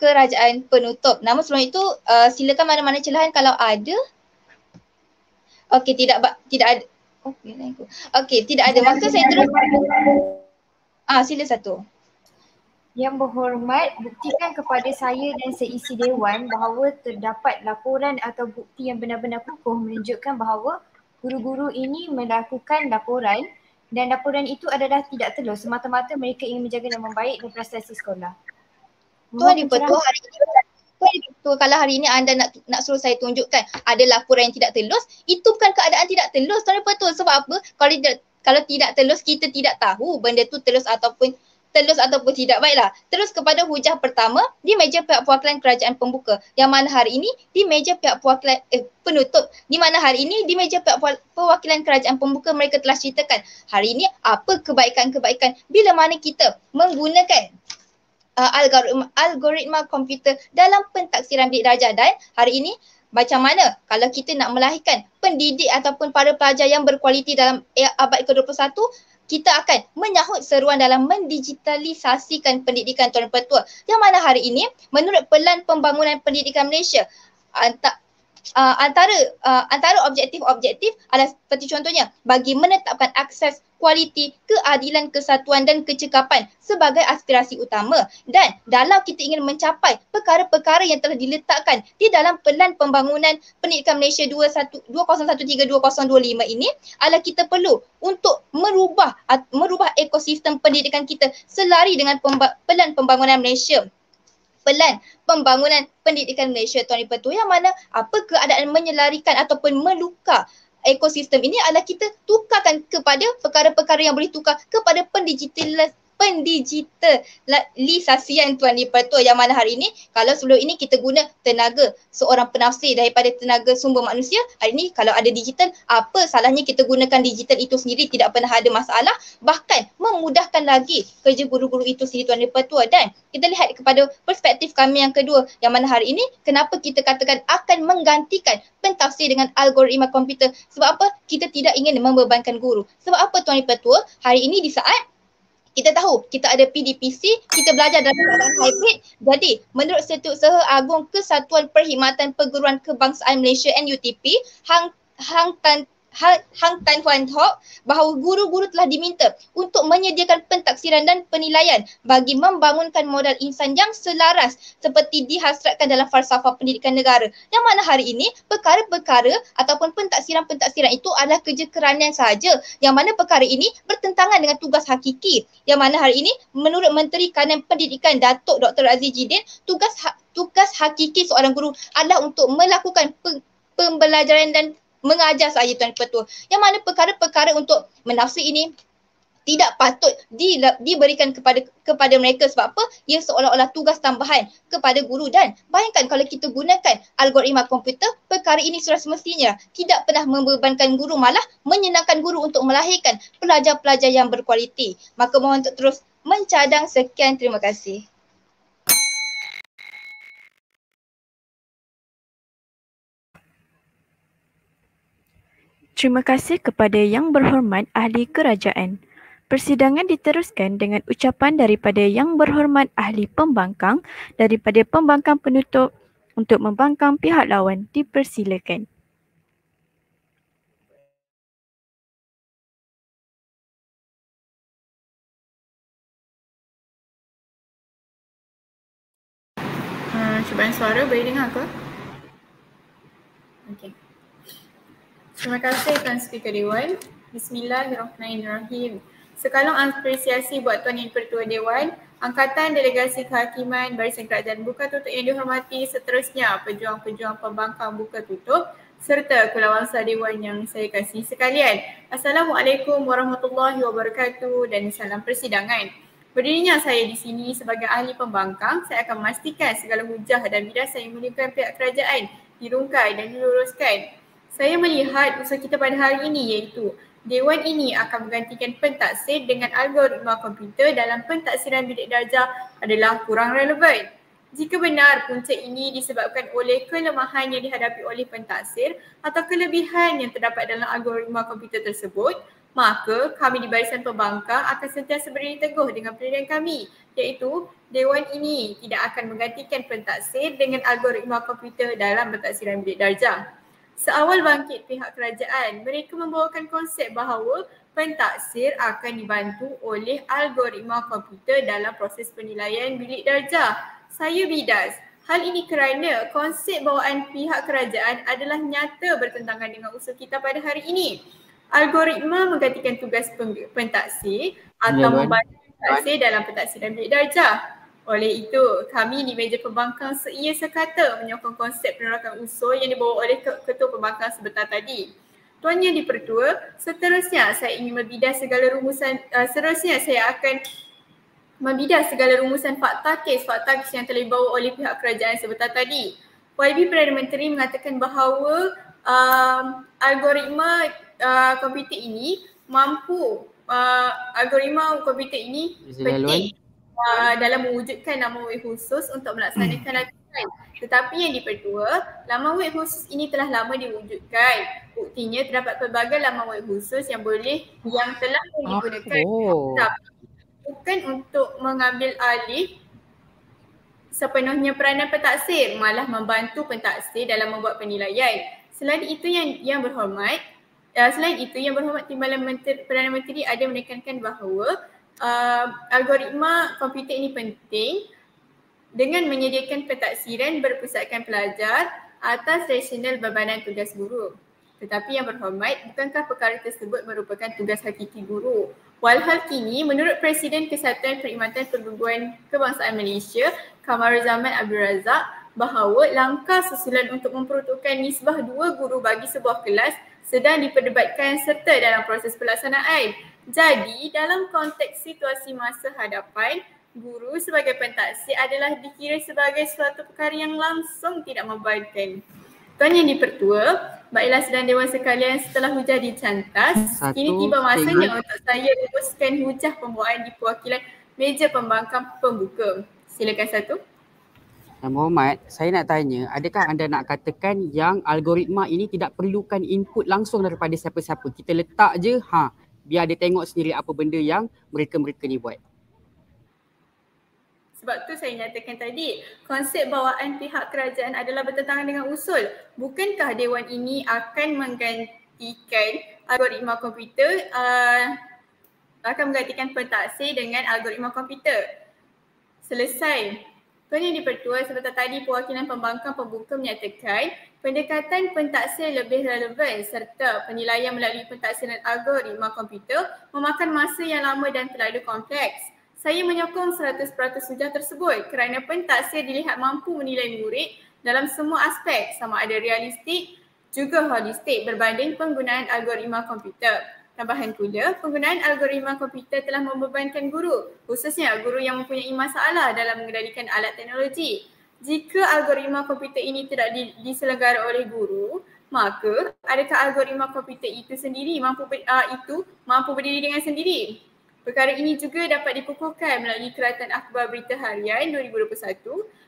kerajaan penutup. Namun sebelum itu, uh, silakan mana-mana celahan kalau ada. Okey, tidak tidak ada. Okey, okay, tidak ada. Maka saya terus. Ah, sila satu. Yang berhormat, buktikan kepada saya dan seisi dewan bahawa terdapat laporan atau bukti yang benar-benar kukuh menunjukkan bahawa guru-guru ini melakukan laporan dan laporan itu adalah tidak telur semata-mata mereka ingin menjaga nama baik dan prestasi sekolah. Tuan di betul hari ini Tuan kalau hari ini anda nak nak suruh saya tunjukkan ada laporan yang tidak telus, itu bukan keadaan tidak telus. Tuan di betul sebab apa? Kalau tidak kalau tidak telus kita tidak tahu benda tu telus ataupun terus ataupun tidak baiklah terus kepada hujah pertama di meja pihak perwakilan kerajaan pembuka yang mana hari ini di meja pihak perwakilan eh penutup di mana hari ini di meja pihak perwakilan kerajaan pembuka mereka telah ceritakan hari ini apa kebaikan-kebaikan bila mana kita menggunakan uh, algoritma algoritma komputer dalam pentaksiran bilik darjah dan hari ini macam mana kalau kita nak melahirkan pendidik ataupun para pelajar yang berkualiti dalam eh, abad ke-21 kita akan menyahut seruan dalam mendigitalisasikan pendidikan Tuan Petua yang mana hari ini menurut Pelan Pembangunan Pendidikan Malaysia antara uh, antara uh, antara objektif-objektif adalah seperti contohnya bagi menetapkan akses kualiti, keadilan, kesatuan dan kecekapan sebagai aspirasi utama dan dalam kita ingin mencapai perkara-perkara yang telah diletakkan di dalam pelan pembangunan pendidikan Malaysia 2013-2025 ini adalah kita perlu untuk merubah merubah ekosistem pendidikan kita selari dengan pemba- pelan pembangunan Malaysia pelan pembangunan pendidikan Malaysia tahun depan tu yang mana apa keadaan menyelarikan ataupun meluka ekosistem ini adalah kita tukarkan kepada perkara-perkara yang boleh tukar kepada pendigitalisasi pendigitalisasian Tuan Dipertua yang mana hari ini kalau sebelum ini kita guna tenaga seorang penafsir daripada tenaga sumber manusia hari ini kalau ada digital apa salahnya kita gunakan digital itu sendiri tidak pernah ada masalah bahkan memudahkan lagi kerja guru-guru itu sendiri Tuan Dipertua dan kita lihat kepada perspektif kami yang kedua yang mana hari ini kenapa kita katakan akan menggantikan pentafsir dengan algoritma komputer sebab apa kita tidak ingin membebankan guru sebab apa Tuan Dipertua hari ini di saat kita tahu kita ada PDPC, kita belajar dalam keadaan hybrid. Jadi, menurut Setiap Seha Agung Kesatuan Perkhidmatan Perguruan Kebangsaan Malaysia NUTP, Hang Hang Tan Hang Tan Huan Thok bahawa guru-guru telah diminta untuk menyediakan pentaksiran dan penilaian bagi membangunkan modal insan yang selaras seperti dihasratkan dalam falsafah pendidikan negara. Yang mana hari ini perkara-perkara ataupun pentaksiran-pentaksiran itu adalah kerja keranian sahaja yang mana perkara ini bertentangan dengan tugas hakiki. Yang mana hari ini menurut Menteri Kanan Pendidikan Datuk Dr. Aziz Jidin tugas ha- tugas hakiki seorang guru adalah untuk melakukan pe- pembelajaran dan mengajar saya Tuan Petua. Yang mana perkara-perkara untuk menafsir ini tidak patut di, diberikan kepada kepada mereka sebab apa? Ia seolah-olah tugas tambahan kepada guru dan bayangkan kalau kita gunakan algoritma komputer, perkara ini sudah semestinya tidak pernah membebankan guru malah menyenangkan guru untuk melahirkan pelajar-pelajar yang berkualiti. Maka mohon untuk terus mencadang sekian terima kasih. Terima kasih kepada Yang Berhormat Ahli Kerajaan. Persidangan diteruskan dengan ucapan daripada Yang Berhormat Ahli Pembangkang daripada pembangkang penutup untuk membangkang pihak lawan dipersilakan. Ah, Cubaan suara boleh dengar ke? Okay. Terima kasih Tuan Speaker Dewan. Bismillahirrahmanirrahim. Sekalung apresiasi buat Tuan Yang Pertua Dewan, Angkatan Delegasi Kehakiman Barisan Kerajaan Buka Tutup yang dihormati seterusnya pejuang-pejuang pembangkang Buka Tutup serta kelawangsa Dewan yang saya kasih sekalian. Assalamualaikum warahmatullahi wabarakatuh dan salam persidangan. Berdirinya saya di sini sebagai ahli pembangkang, saya akan memastikan segala hujah dan bidah yang melibatkan pihak kerajaan dirungkai dan diluruskan saya melihat usaha kita pada hari ini iaitu Dewan ini akan menggantikan pentaksir dengan algoritma komputer dalam pentaksiran bidik darjah adalah kurang relevan. Jika benar punca ini disebabkan oleh kelemahan yang dihadapi oleh pentaksir atau kelebihan yang terdapat dalam algoritma komputer tersebut, maka kami di barisan pembangkang akan sentiasa berdiri teguh dengan pilihan kami iaitu Dewan ini tidak akan menggantikan pentaksir dengan algoritma komputer dalam pentaksiran bidik darjah. Seawal bangkit pihak kerajaan, mereka membawakan konsep bahawa pentaksir akan dibantu oleh algoritma komputer dalam proses penilaian bilik darjah. Saya bidas. Hal ini kerana konsep bawaan pihak kerajaan adalah nyata bertentangan dengan usul kita pada hari ini. Algoritma menggantikan tugas pentaksir atau ya, membantu pentaksir dalam pentaksiran bilik darjah. Oleh itu, kami di meja pembangkang seia sekata menyokong konsep penerakan usul yang dibawa oleh ketua pembangkang sebentar tadi. Tuan Yang Dipertua, seterusnya saya ingin membidah segala rumusan, uh, seterusnya saya akan membidah segala rumusan fakta kes-fakta kes yang telah dibawa oleh pihak kerajaan sebentar tadi. YB Perdana Menteri mengatakan bahawa um, uh, algoritma komputer ini mampu uh, algoritma komputer ini penting Ah, dalam mewujudkan nama wet khusus untuk melaksanakan hmm. latihan. Tetapi yang dipertua, laman web khusus ini telah lama diwujudkan. Buktinya terdapat pelbagai laman web khusus yang boleh yang telah pun digunakan. Ah, oh. Tetapi bukan untuk mengambil alih sepenuhnya peranan pentaksir, malah membantu pentaksir dalam membuat penilaian. Selain itu yang yang berhormat, uh, selain itu yang berhormat Timbalan Menteri Perdana Menteri ada menekankan bahawa uh, algoritma komputer ini penting dengan menyediakan pentaksiran berpusatkan pelajar atas rasional bebanan tugas guru. Tetapi yang berhormat, bukankah perkara tersebut merupakan tugas hakiki guru? Walhal kini, menurut Presiden Kesatuan Perkhidmatan Perguruan Kebangsaan Malaysia, Zaman Abdul Razak, bahawa langkah susulan untuk memperuntukkan nisbah dua guru bagi sebuah kelas sedang diperdebatkan serta dalam proses pelaksanaan. Jadi dalam konteks situasi masa hadapan, guru sebagai pentaksir adalah dikira sebagai suatu perkara yang langsung tidak membaikkan. Tuan yang dipertua, baiklah sedang dewan sekalian setelah hujah dicantas, Satu, kini tiba masanya tiga. untuk saya rumuskan hujah pembuatan di perwakilan meja pembangkang pembuka. Silakan satu. Tuan Muhammad, saya nak tanya, adakah anda nak katakan yang algoritma ini tidak perlukan input langsung daripada siapa-siapa? Kita letak je, ha, biar dia tengok sendiri apa benda yang mereka-mereka ni buat. Sebab tu saya nyatakan tadi, konsep bawaan pihak kerajaan adalah bertentangan dengan usul. Bukankah dewan ini akan menggantikan algoritma komputer uh, akan menggantikan pentaksir dengan algoritma komputer? Selesai. Kerana dipertua sebentar tadi perwakilan pembangkang pembuka menyatakan pendekatan pentaksir lebih relevan serta penilaian melalui pentaksir algoritma komputer memakan masa yang lama dan terlalu kompleks. Saya menyokong 100% sudah tersebut kerana pentaksir dilihat mampu menilai murid dalam semua aspek sama ada realistik juga holistik berbanding penggunaan algoritma komputer. Tambahan pula, penggunaan algoritma komputer telah membebankan guru, khususnya guru yang mempunyai masalah dalam mengendalikan alat teknologi. Jika algoritma komputer ini tidak di, diselenggara oleh guru, maka adakah algoritma komputer itu sendiri mampu ber, uh, itu mampu berdiri dengan sendiri? Perkara ini juga dapat dikukuhkan melalui Keratan Akhbar Berita Harian 2021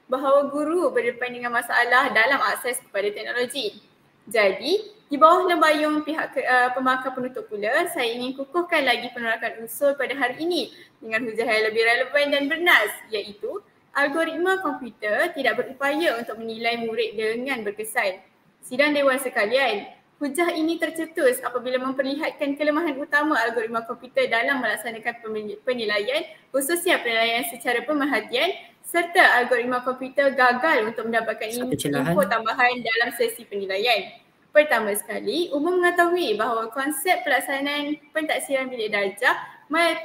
bahawa guru berdepan dengan masalah dalam akses kepada teknologi. Jadi di bawah lembayung pihak ke, uh, pemakar penutup pula saya ingin kukuhkan lagi penolakan usul pada hari ini dengan hujah yang lebih relevan dan bernas iaitu algoritma komputer tidak berupaya untuk menilai murid dengan berkesan. Sidang Dewan sekalian, hujah ini tercetus apabila memperlihatkan kelemahan utama algoritma komputer dalam melaksanakan penilaian khususnya penilaian secara pemerhatian serta algoritma komputer gagal untuk mendapatkan info tambahan dalam sesi penilaian. Pertama sekali, umum mengetahui bahawa konsep pelaksanaan pentaksiran bilik darjah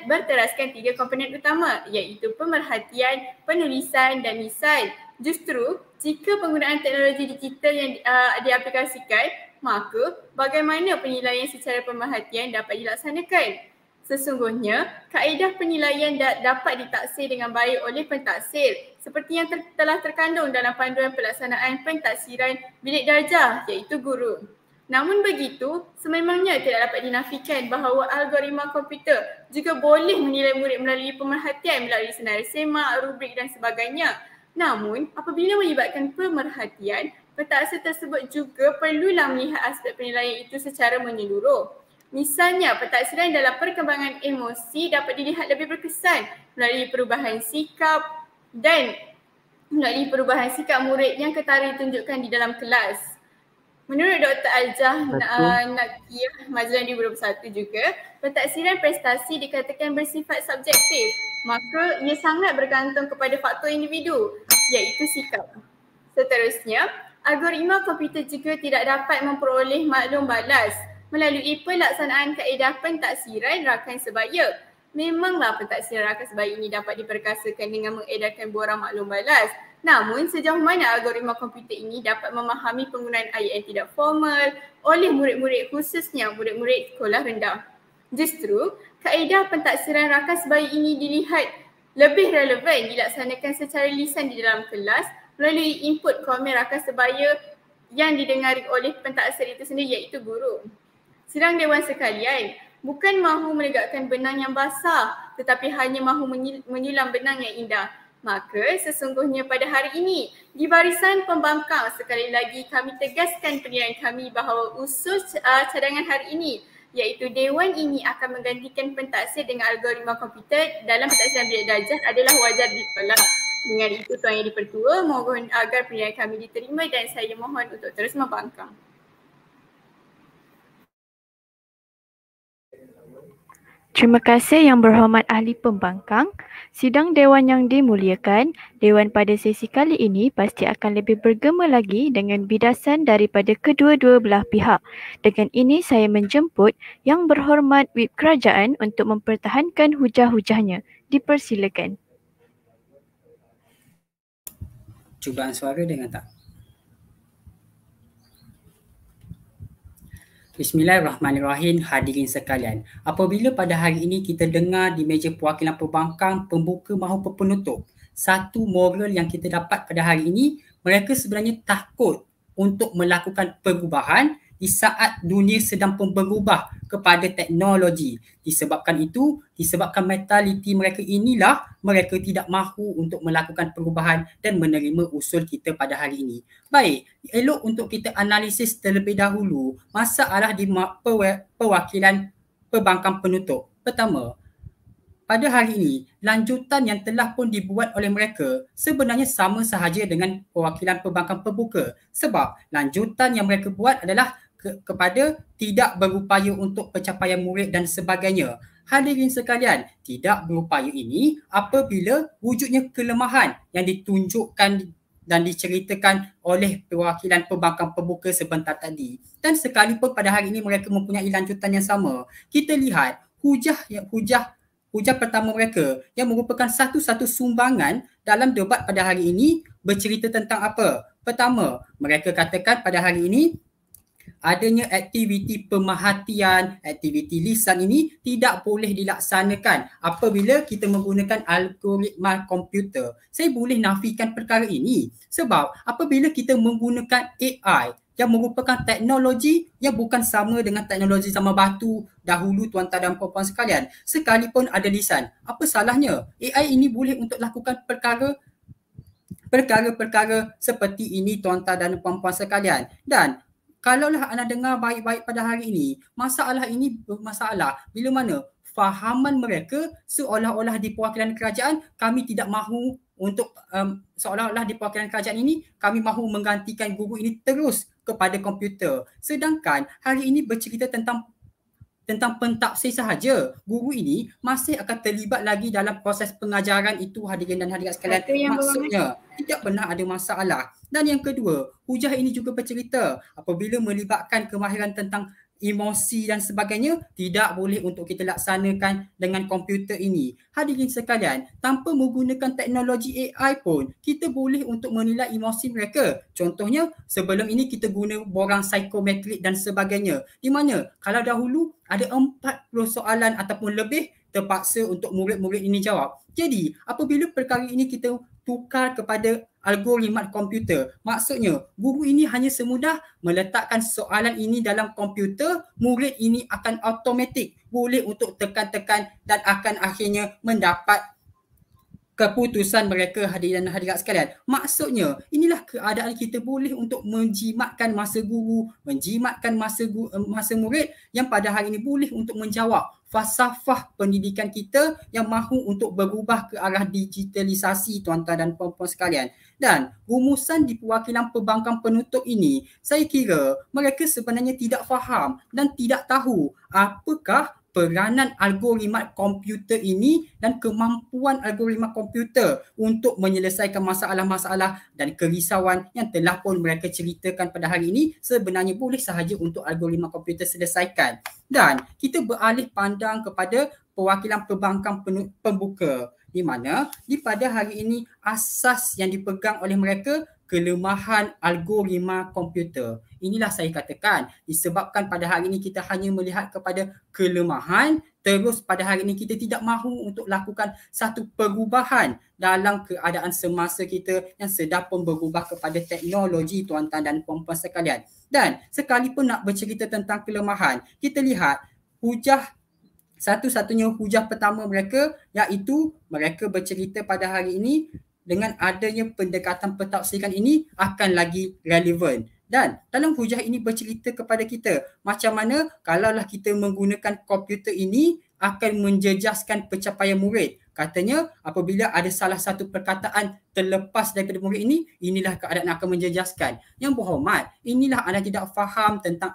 berteraskan tiga komponen utama iaitu pemerhatian, penulisan dan nisan. Justru, jika penggunaan teknologi digital yang uh, diaplikasikan, maka bagaimana penilaian secara pemerhatian dapat dilaksanakan? Sesungguhnya, kaedah penilaian da- dapat ditaksir dengan baik oleh pentaksir seperti yang ter- telah terkandung dalam panduan pelaksanaan pentaksiran bilik darjah iaitu guru. Namun begitu, sememangnya tidak dapat dinafikan bahawa algoritma komputer juga boleh menilai murid melalui pemerhatian melalui senarai semak, rubrik dan sebagainya. Namun, apabila melibatkan pemerhatian, pentaksir tersebut juga perlulah melihat aspek penilaian itu secara menyeluruh. Misalnya, pentaksiran dalam perkembangan emosi dapat dilihat lebih berkesan melalui perubahan sikap dan melalui perubahan sikap murid yang ketara ditunjukkan di dalam kelas. Menurut Dr. Aljah Nakia Majlan 2021 juga, pentaksiran prestasi dikatakan bersifat subjektif. Maka ia sangat bergantung kepada faktor individu iaitu sikap. Seterusnya, algoritma komputer juga tidak dapat memperoleh maklum balas melalui pelaksanaan kaedah pentaksiran rakan sebaya. Memanglah pentaksiran rakan sebaya ini dapat diperkasakan dengan mengedarkan borang maklum balas. Namun sejauh mana algoritma komputer ini dapat memahami penggunaan ayat yang tidak formal oleh murid-murid khususnya murid-murid sekolah rendah. Justru, kaedah pentaksiran rakan sebaya ini dilihat lebih relevan dilaksanakan secara lisan di dalam kelas melalui input komen rakan sebaya yang didengari oleh pentaksir itu sendiri iaitu guru. Sidang Dewan sekalian, bukan mahu menegakkan benang yang basah tetapi hanya mahu menyilam benang yang indah. Maka sesungguhnya pada hari ini di barisan pembangkang sekali lagi kami tegaskan pendirian kami bahawa usus uh, cadangan hari ini iaitu Dewan ini akan menggantikan pentaksir dengan algoritma komputer dalam pentaksiran bilik darjah adalah wajar ditolak. Dengan itu Tuan Yang Dipertua mohon agar pendirian kami diterima dan saya mohon untuk terus membangkang. Terima kasih yang berhormat ahli pembangkang. Sidang Dewan yang dimuliakan, Dewan pada sesi kali ini pasti akan lebih bergema lagi dengan bidasan daripada kedua-dua belah pihak. Dengan ini saya menjemput yang berhormat Wip Kerajaan untuk mempertahankan hujah-hujahnya. Dipersilakan. Cubaan suara dengan tak? Bismillahirrahmanirrahim hadirin sekalian. Apabila pada hari ini kita dengar di meja perwakilan pembangkang pembuka mahu penutup, satu moral yang kita dapat pada hari ini, mereka sebenarnya takut untuk melakukan perubahan di saat dunia sedang pun berubah kepada teknologi. Disebabkan itu, disebabkan mentaliti mereka inilah mereka tidak mahu untuk melakukan perubahan dan menerima usul kita pada hari ini. Baik, elok untuk kita analisis terlebih dahulu masalah di perwakilan perbankan penutup. Pertama, pada hari ini, lanjutan yang telah pun dibuat oleh mereka sebenarnya sama sahaja dengan perwakilan perbankan pembuka sebab lanjutan yang mereka buat adalah ke- kepada tidak berupaya untuk pencapaian murid dan sebagainya. Hadirin sekalian, tidak berupaya ini apabila wujudnya kelemahan yang ditunjukkan dan diceritakan oleh perwakilan pembangkang pembuka sebentar tadi. Dan sekalipun pada hari ini mereka mempunyai lanjutan yang sama, kita lihat hujah yang hujah hujah pertama mereka yang merupakan satu-satu sumbangan dalam debat pada hari ini bercerita tentang apa? Pertama, mereka katakan pada hari ini adanya aktiviti pemerhatian, aktiviti lisan ini tidak boleh dilaksanakan apabila kita menggunakan algoritma komputer. Saya boleh nafikan perkara ini sebab apabila kita menggunakan AI yang merupakan teknologi yang bukan sama dengan teknologi zaman batu dahulu tuan-tuan dan puan-puan sekalian sekalipun ada lisan apa salahnya AI ini boleh untuk lakukan perkara perkara-perkara seperti ini tuan-tuan dan puan-puan sekalian dan Kalaulah anda dengar baik-baik pada hari ini, masalah ini masalah bila mana fahaman mereka seolah-olah di perwakilan kerajaan kami tidak mahu untuk um, seolah-olah di perwakilan kerajaan ini kami mahu menggantikan guru ini terus kepada komputer. Sedangkan hari ini bercerita tentang tentang pentaksir sahaja guru ini masih akan terlibat lagi dalam proses pengajaran itu hadirin dan hadirat sekalian maksudnya tidak pernah ada masalah dan yang kedua hujah ini juga bercerita apabila melibatkan kemahiran tentang emosi dan sebagainya tidak boleh untuk kita laksanakan dengan komputer ini. Hadirin sekalian, tanpa menggunakan teknologi AI pun, kita boleh untuk menilai emosi mereka. Contohnya, sebelum ini kita guna borang psikometrik dan sebagainya. Di mana kalau dahulu ada 40 soalan ataupun lebih terpaksa untuk murid-murid ini jawab. Jadi, apabila perkara ini kita tukar kepada Algoritma komputer. Maksudnya, guru ini hanya semudah meletakkan soalan ini dalam komputer, murid ini akan automatik boleh untuk tekan-tekan dan akan akhirnya mendapat keputusan mereka hadirin dan hadirat sekalian. Maksudnya, inilah keadaan kita boleh untuk menjimatkan masa guru, menjimatkan masa guru, masa murid yang pada hari ini boleh untuk menjawab fasafah pendidikan kita yang mahu untuk berubah ke arah digitalisasi tuan-tuan dan puan-puan sekalian. Dan rumusan di perwakilan pembangkang penutup ini, saya kira mereka sebenarnya tidak faham dan tidak tahu apakah peranan algoritma komputer ini dan kemampuan algoritma komputer untuk menyelesaikan masalah-masalah dan kerisauan yang telah pun mereka ceritakan pada hari ini sebenarnya boleh sahaja untuk algoritma komputer selesaikan. Dan kita beralih pandang kepada perwakilan perbankan pembuka di mana di pada hari ini asas yang dipegang oleh mereka kelemahan algoritma komputer. Inilah saya katakan disebabkan pada hari ini kita hanya melihat kepada kelemahan terus pada hari ini kita tidak mahu untuk lakukan satu perubahan dalam keadaan semasa kita yang sedang pun berubah kepada teknologi tuan-tuan dan puan-puan sekalian. Dan sekalipun nak bercerita tentang kelemahan, kita lihat hujah satu-satunya hujah pertama mereka iaitu mereka bercerita pada hari ini dengan adanya pendekatan pentafsiran ini akan lagi relevan. Dan dalam hujah ini bercerita kepada kita macam mana kalaulah kita menggunakan komputer ini akan menjejaskan pencapaian murid. Katanya apabila ada salah satu perkataan terlepas daripada murid ini, inilah keadaan akan menjejaskan. Yang berhormat, inilah anda tidak faham tentang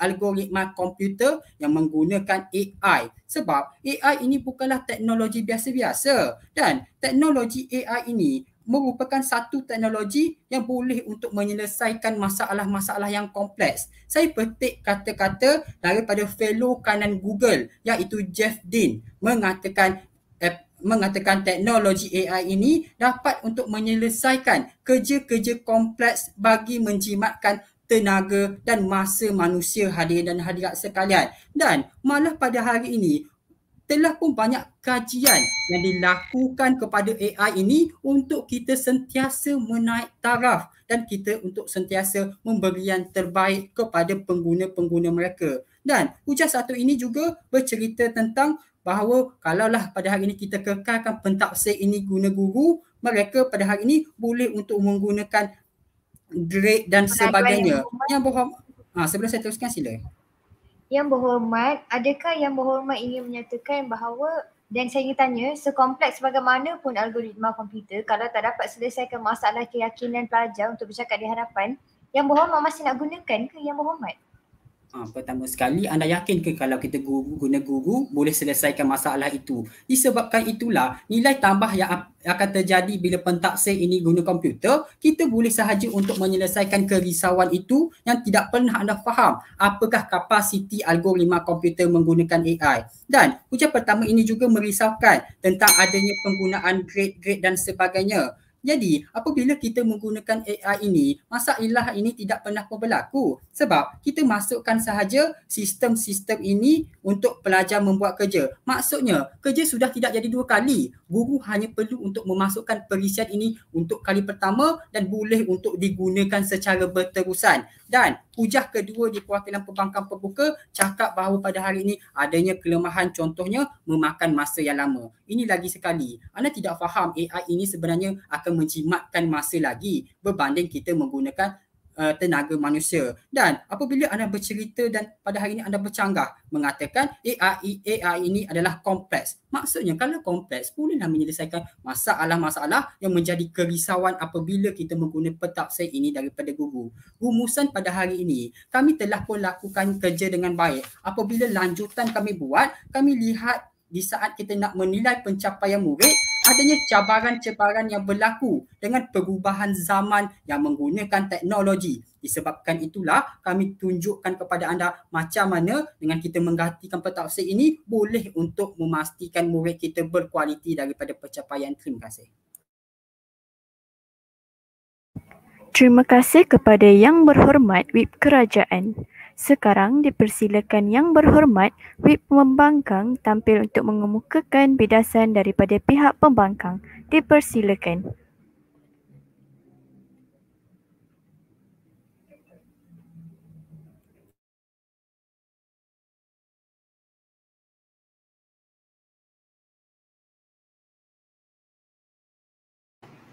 algoritma komputer yang menggunakan AI. Sebab AI ini bukanlah teknologi biasa-biasa dan teknologi AI ini merupakan satu teknologi yang boleh untuk menyelesaikan masalah-masalah yang kompleks. Saya petik kata-kata daripada fellow kanan Google iaitu Jeff Dean mengatakan eh, mengatakan teknologi AI ini dapat untuk menyelesaikan kerja-kerja kompleks bagi menjimatkan tenaga dan masa manusia hadir dan hadirat sekalian. Dan malah pada hari ini telah pun banyak kajian yang dilakukan kepada AI ini untuk kita sentiasa menaik taraf dan kita untuk sentiasa memberi terbaik kepada pengguna-pengguna mereka. Dan hujah satu ini juga bercerita tentang bahawa kalaulah pada hari ini kita kekalkan pentaksir ini guna guru, mereka pada hari ini boleh untuk menggunakan grade dan sebagainya. Yang berhormat, ha, sebelum saya teruskan sila. Yang berhormat, adakah yang berhormat ingin menyatakan bahawa dan saya ingin tanya, sekompleks bagaimana pun algoritma komputer kalau tak dapat selesaikan masalah keyakinan pelajar untuk bercakap di hadapan, yang berhormat masih nak gunakan ke yang berhormat? Ha, pertama sekali, anda yakin ke kalau kita guna guru boleh selesaikan masalah itu? Disebabkan itulah nilai tambah yang akan terjadi bila pentaksir ini guna komputer, kita boleh sahaja untuk menyelesaikan kerisauan itu yang tidak pernah anda faham apakah kapasiti algoritma komputer menggunakan AI. Dan ujian pertama ini juga merisaukan tentang adanya penggunaan grade-grade dan sebagainya. Jadi apabila kita menggunakan AI ini, masalah ini tidak pernah berlaku sebab kita masukkan sahaja sistem-sistem ini untuk pelajar membuat kerja. Maksudnya, kerja sudah tidak jadi dua kali. Guru hanya perlu untuk memasukkan perisian ini untuk kali pertama dan boleh untuk digunakan secara berterusan. Dan ujah kedua di perwakilan pembangkang pembuka cakap bahawa pada hari ini adanya kelemahan contohnya memakan masa yang lama. Ini lagi sekali. Anda tidak faham AI ini sebenarnya akan menjimatkan masa lagi berbanding kita menggunakan uh, tenaga manusia. Dan apabila anda bercerita dan pada hari ini anda bercanggah mengatakan AI AI ini adalah kompleks. Maksudnya kalau kompleks bolehlah menyelesaikan masalah-masalah yang menjadi kerisauan apabila kita menggunakan petak pentafsir ini daripada guru. Rumusan pada hari ini kami telah pun lakukan kerja dengan baik. Apabila lanjutan kami buat, kami lihat di saat kita nak menilai pencapaian murid adanya cabaran-cabaran yang berlaku dengan perubahan zaman yang menggunakan teknologi. Disebabkan itulah kami tunjukkan kepada anda macam mana dengan kita menggantikan pentafsir ini boleh untuk memastikan murid kita berkualiti daripada pencapaian. Terima kasih. Terima kasih kepada Yang Berhormat WIP Kerajaan. Sekarang dipersilakan yang berhormat Whip Pembangkang tampil untuk mengemukakan bidasan daripada pihak pembangkang. Dipersilakan.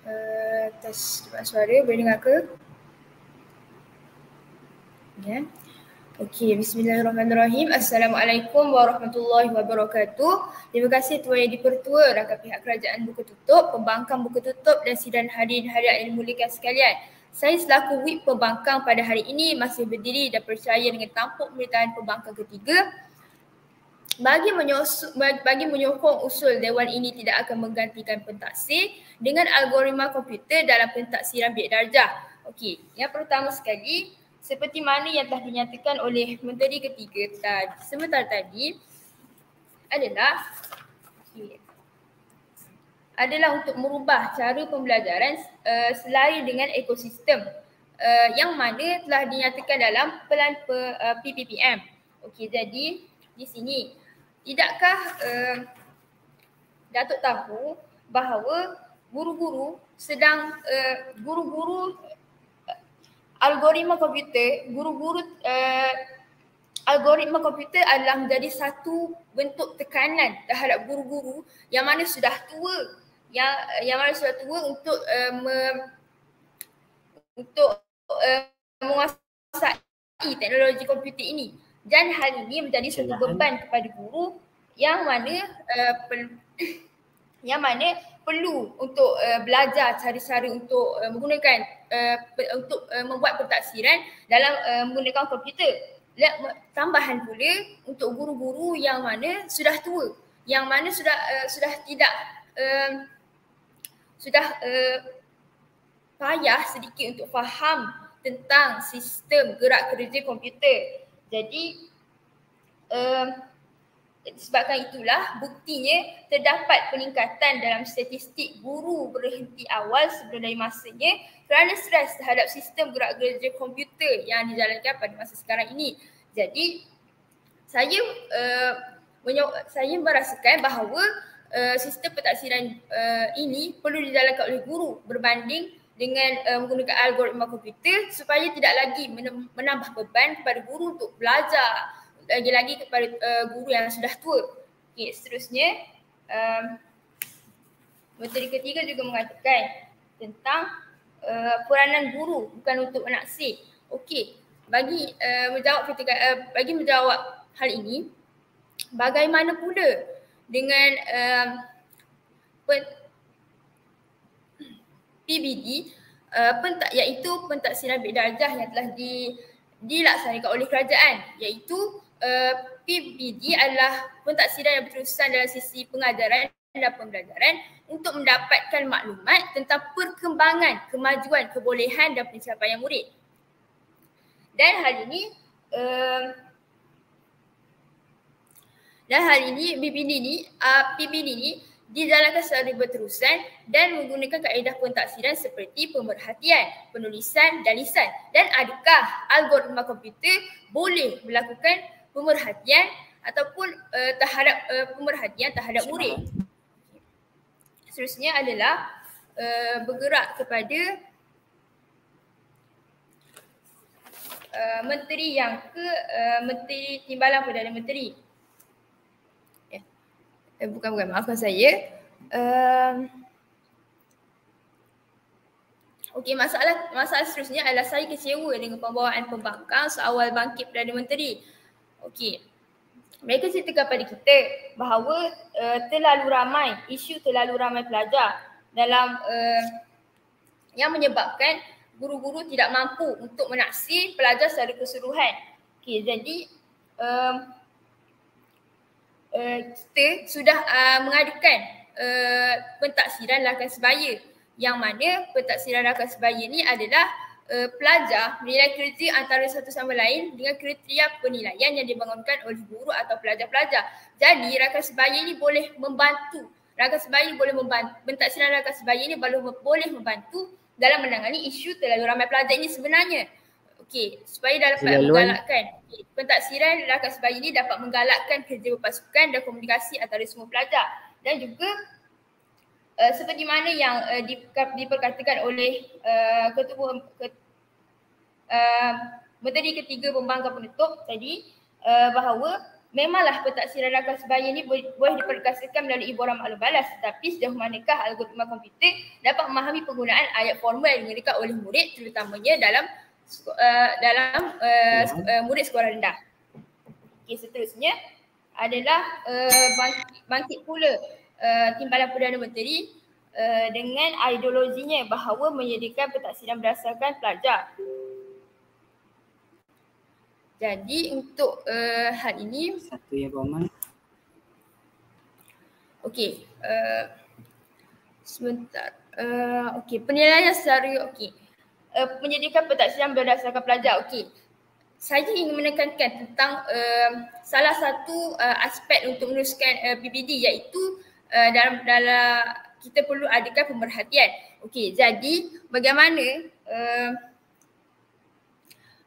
Uh, eh, test suara boleh dengar ke? Ya. Yeah. Okey, bismillahirrahmanirrahim. Assalamualaikum warahmatullahi wabarakatuh. Terima kasih Tuan Yang Dipertua rakan pihak kerajaan Buku Tutup, pembangkang Buku Tutup dan sidang hadirin hadirat yang dimulikan sekalian. Saya selaku WIP pembangkang pada hari ini masih berdiri dan percaya dengan tampuk pemerintahan pembangkang ketiga bagi, menyos- bagi menyokong usul Dewan ini tidak akan menggantikan pentaksir dengan algoritma komputer dalam pentaksiran bid darjah. Okey, yang pertama sekali seperti mana yang telah dinyatakan oleh menteri ketiga tadi sebentar tadi adalah okay, adalah untuk merubah cara pembelajaran uh, selain dengan ekosistem uh, yang mana telah dinyatakan dalam pelan pe, uh, eh, PPPM. Okey jadi di sini tidakkah uh, Datuk tahu bahawa guru-guru sedang uh, guru-guru algoritma komputer, guru-guru uh, algoritma komputer adalah menjadi satu bentuk tekanan terhadap guru-guru yang mana sudah tua yang yang mana sudah tua untuk uh, me, untuk uh, menguasai teknologi komputer ini dan hal ini menjadi satu beban kepada guru yang mana uh, per, [COUGHS] yang mana perlu untuk uh, belajar cara-cara untuk uh, menggunakan uh, untuk uh, membuat pentaksiran dalam uh, menggunakan komputer. Dan tambahan pula untuk guru-guru yang mana sudah tua, yang mana sudah uh, sudah tidak uh, sudah uh, payah sedikit untuk faham tentang sistem gerak kerja komputer. Jadi uh, Sebabkan itulah buktinya terdapat peningkatan dalam statistik guru berhenti awal sebelum dari masanya kerana stres terhadap sistem gerak kerja komputer yang dijalankan pada masa sekarang ini. Jadi saya uh, menyo- saya merasakan bahawa uh, sistem pentaksiran uh, eh, ini perlu dijalankan oleh guru berbanding dengan uh, menggunakan algoritma komputer supaya tidak lagi menambah beban kepada guru untuk belajar lagi-lagi kepada uh, guru yang sudah tua. Okey, seterusnya um, Menteri ketiga juga mengatakan tentang uh, peranan guru bukan untuk anak menaksi. Okey, bagi uh, menjawab ketika, uh, bagi menjawab hal ini bagaimana pula dengan uh, PBD uh, pentak iaitu pentaksiran bidajah yang telah di dilaksanakan oleh kerajaan iaitu Eh, PBD adalah pentaksiran yang berterusan dalam sisi pengajaran dan pembelajaran untuk mendapatkan maklumat tentang perkembangan, kemajuan, kebolehan dan pencapaian murid. Dan hari ini uh, dan hari ini PBD ini, uh, ah, PBD ini dijalankan secara berterusan dan menggunakan kaedah pentaksiran seperti pemerhatian, penulisan dan lisan. Dan adakah algoritma komputer boleh melakukan pemerhatian ataupun uh, terhadap uh, pemerhatian terhadap murid. Seterusnya adalah uh, bergerak kepada uh, menteri yang ke uh, menteri timbalan perdana menteri. Ya. Eh, bukan bukan maafkan saya. Um, Okey masalah masalah seterusnya adalah saya kecewa dengan pembawaan pembangkang seawal bangkit Perdana Menteri. Okey. Mereka cerita kepada kita bahawa uh, terlalu ramai isu terlalu ramai pelajar dalam uh, yang menyebabkan guru-guru tidak mampu untuk menaksi pelajar secara keseluruhan. Okey, jadi um, uh, kita sudah uh, mengadakan uh, pentaksiran lakan sebaya yang mana pentaksiran lakan sebaya ni adalah uh, pelajar menilai kriteria antara satu sama lain dengan kriteria penilaian yang dibangunkan oleh guru atau pelajar-pelajar. Jadi rakan sebaya ini boleh membantu. Rakan sebaya ini boleh membantu. Bentak sinar rakan sebaya ini baru boleh membantu dalam menangani isu terlalu ramai pelajar ini sebenarnya. Okey, supaya dapat Silaluan. menggalakkan pentaksiran rakan sebaya ini dapat menggalakkan kerja berpasukan dan komunikasi antara semua pelajar dan juga uh, seperti mana yang uh, diperkatakan oleh uh, ketua, ketua uh, ketiga pembangkang penutup tadi uh, bahawa memanglah pentaksiran rakam sebaya ni boleh, boleh diperkasakan melalui borang maklum balas tapi sejauh manakah algoritma komputer dapat memahami penggunaan ayat formal yang digunakan oleh murid terutamanya dalam uh, dalam uh, uh, murid sekolah rendah. Okey seterusnya adalah uh, bangkit, bangkit pula uh, timbalan Perdana Menteri uh, dengan ideologinya bahawa menyediakan pentaksiran berdasarkan pelajar. Jadi untuk uh, hal ini satu yang Roman. Okey, uh, sebentar. Uh, okey, penilaian secara okey. Uh, penyediakan pentaksiran berdasarkan pelajar. Okey. Saya ingin menekankan tentang uh, salah satu uh, aspek untuk meneruskan uh, PBD iaitu uh, dalam dalam kita perlu adakan pemerhatian. Okey, jadi bagaimana uh,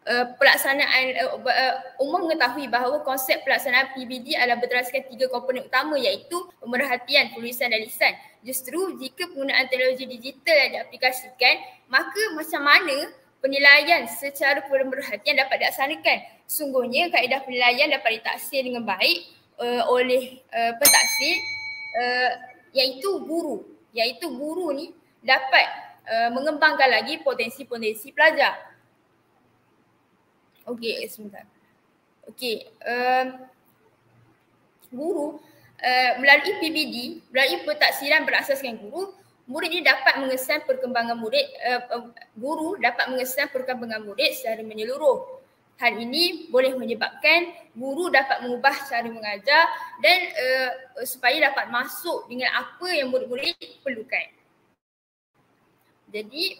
uh, pelaksanaan uh, uh, umum mengetahui bahawa konsep pelaksanaan PBD adalah berteraskan tiga komponen utama iaitu pemerhatian, tulisan dan lisan. Justru jika penggunaan teknologi digital yang diaplikasikan, maka macam mana penilaian secara pemerhatian dapat dilaksanakan? Sungguhnya kaedah penilaian dapat ditaksir dengan baik uh, oleh uh, pentaksir uh, iaitu guru. Iaitu guru ni dapat uh, mengembangkan lagi potensi-potensi pelajar. Okey, eh, sebentar. Okey, um, guru uh, melalui PBD, melalui pentaksiran berasaskan guru, murid ini dapat mengesan perkembangan murid, uh, uh, guru dapat mengesan perkembangan murid secara menyeluruh. Hal ini boleh menyebabkan guru dapat mengubah cara mengajar dan uh, uh supaya dapat masuk dengan apa yang murid-murid perlukan. Jadi,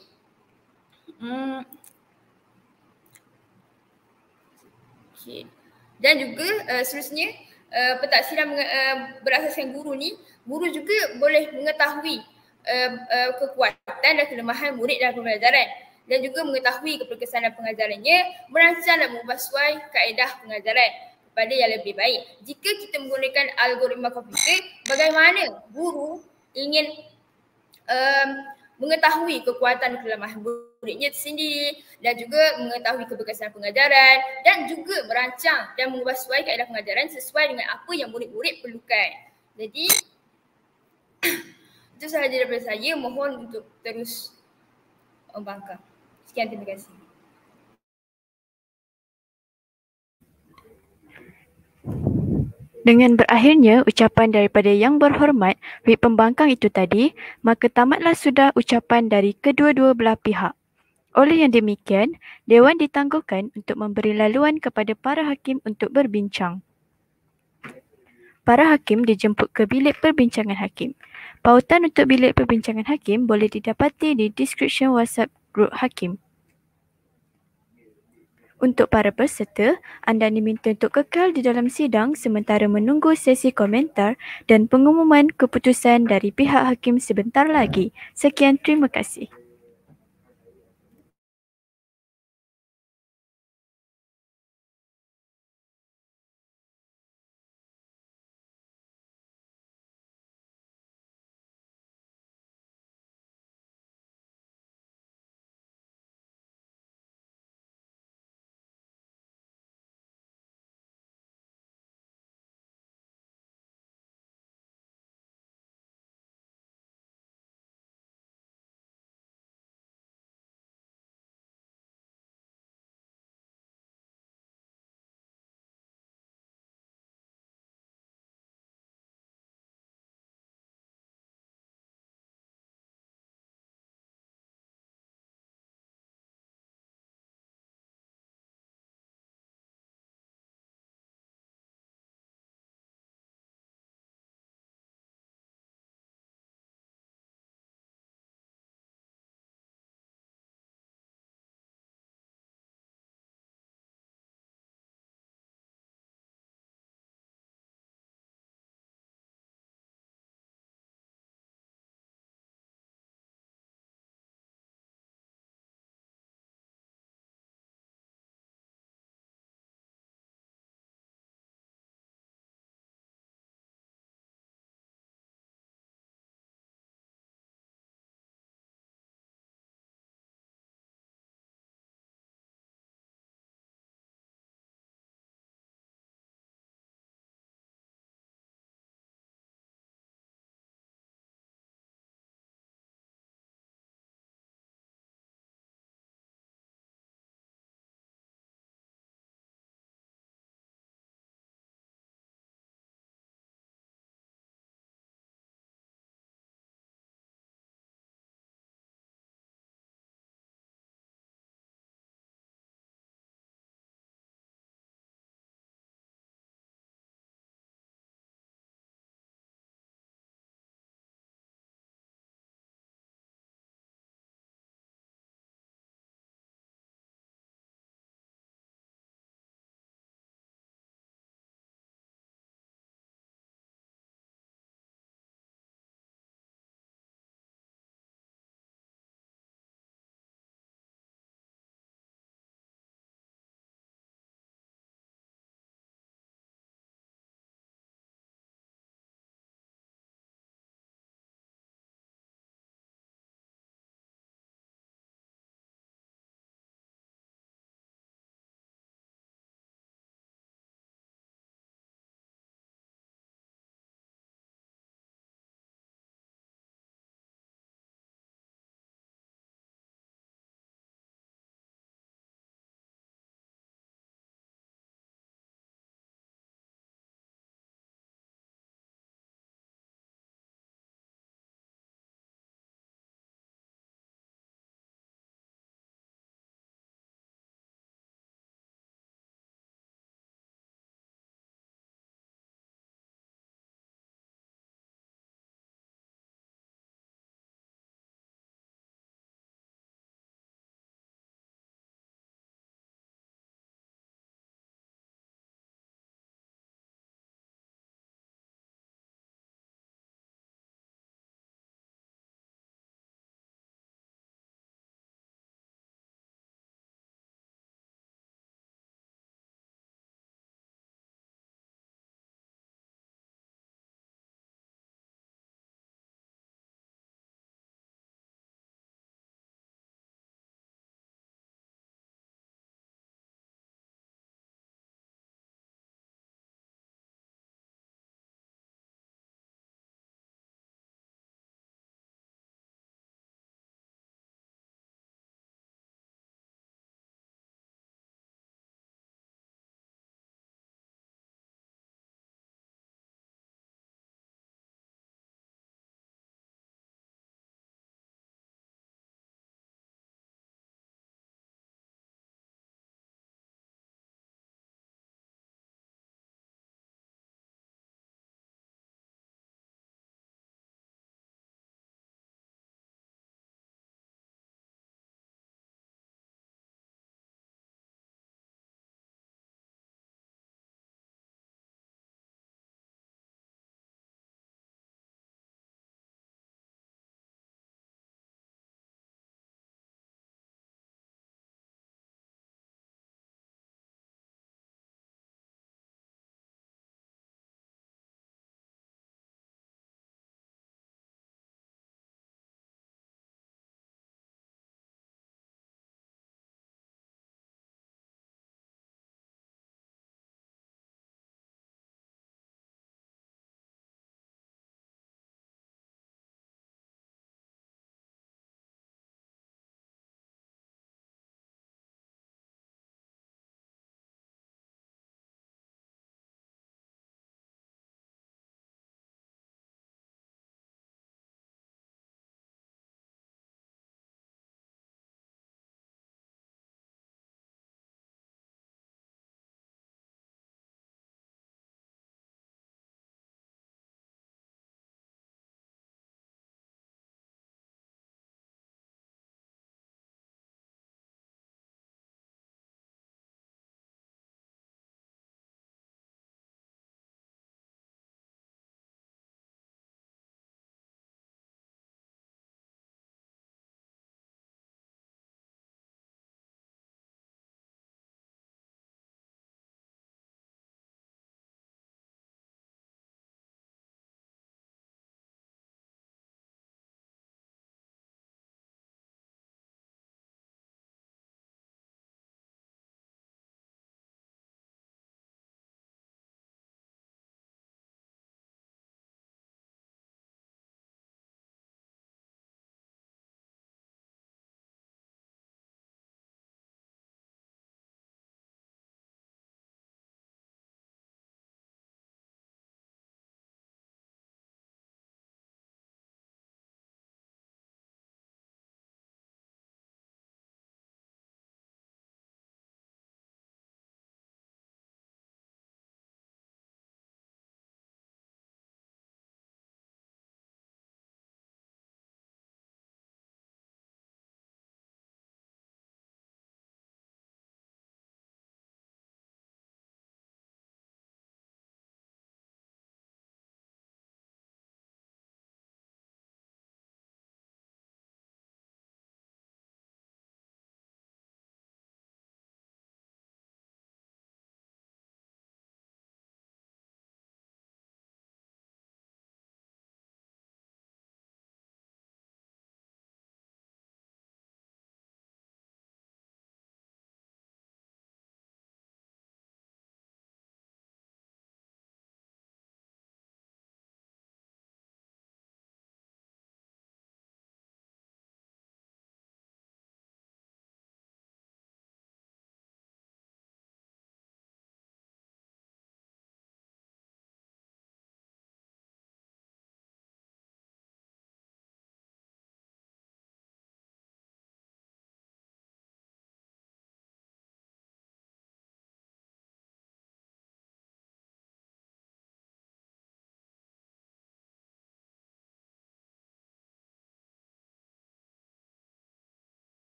um, Okey. Dan juga uh, seterusnya uh, pentaksiran uh, berasaskan guru ni, guru juga boleh mengetahui uh, uh, kekuatan dan kelemahan murid dalam pembelajaran dan juga mengetahui keperkesanan pengajarannya merancang dan mengubah suai kaedah pengajaran kepada yang lebih baik. Jika kita menggunakan algoritma komputer, bagaimana guru ingin um, mengetahui kekuatan kelemahan murid? muridnya tersendiri dan juga mengetahui kebekasan pengajaran dan juga merancang dan mengubah sesuai kaedah pengajaran sesuai dengan apa yang murid-murid perlukan. Jadi [COUGHS] itu sahaja daripada saya. Mohon untuk terus membangkang. Sekian terima kasih. Dengan berakhirnya ucapan daripada yang berhormat Rit Pembangkang itu tadi, maka tamatlah sudah ucapan dari kedua-dua belah pihak. Oleh yang demikian, Dewan ditangguhkan untuk memberi laluan kepada para hakim untuk berbincang. Para hakim dijemput ke bilik perbincangan hakim. Pautan untuk bilik perbincangan hakim boleh didapati di description WhatsApp grup hakim. Untuk para peserta, anda diminta untuk kekal di dalam sidang sementara menunggu sesi komentar dan pengumuman keputusan dari pihak hakim sebentar lagi. Sekian, terima kasih.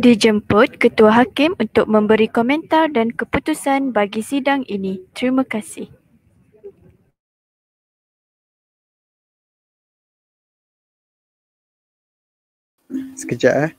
dijemput Ketua Hakim untuk memberi komentar dan keputusan bagi sidang ini. Terima kasih. Sekejap eh.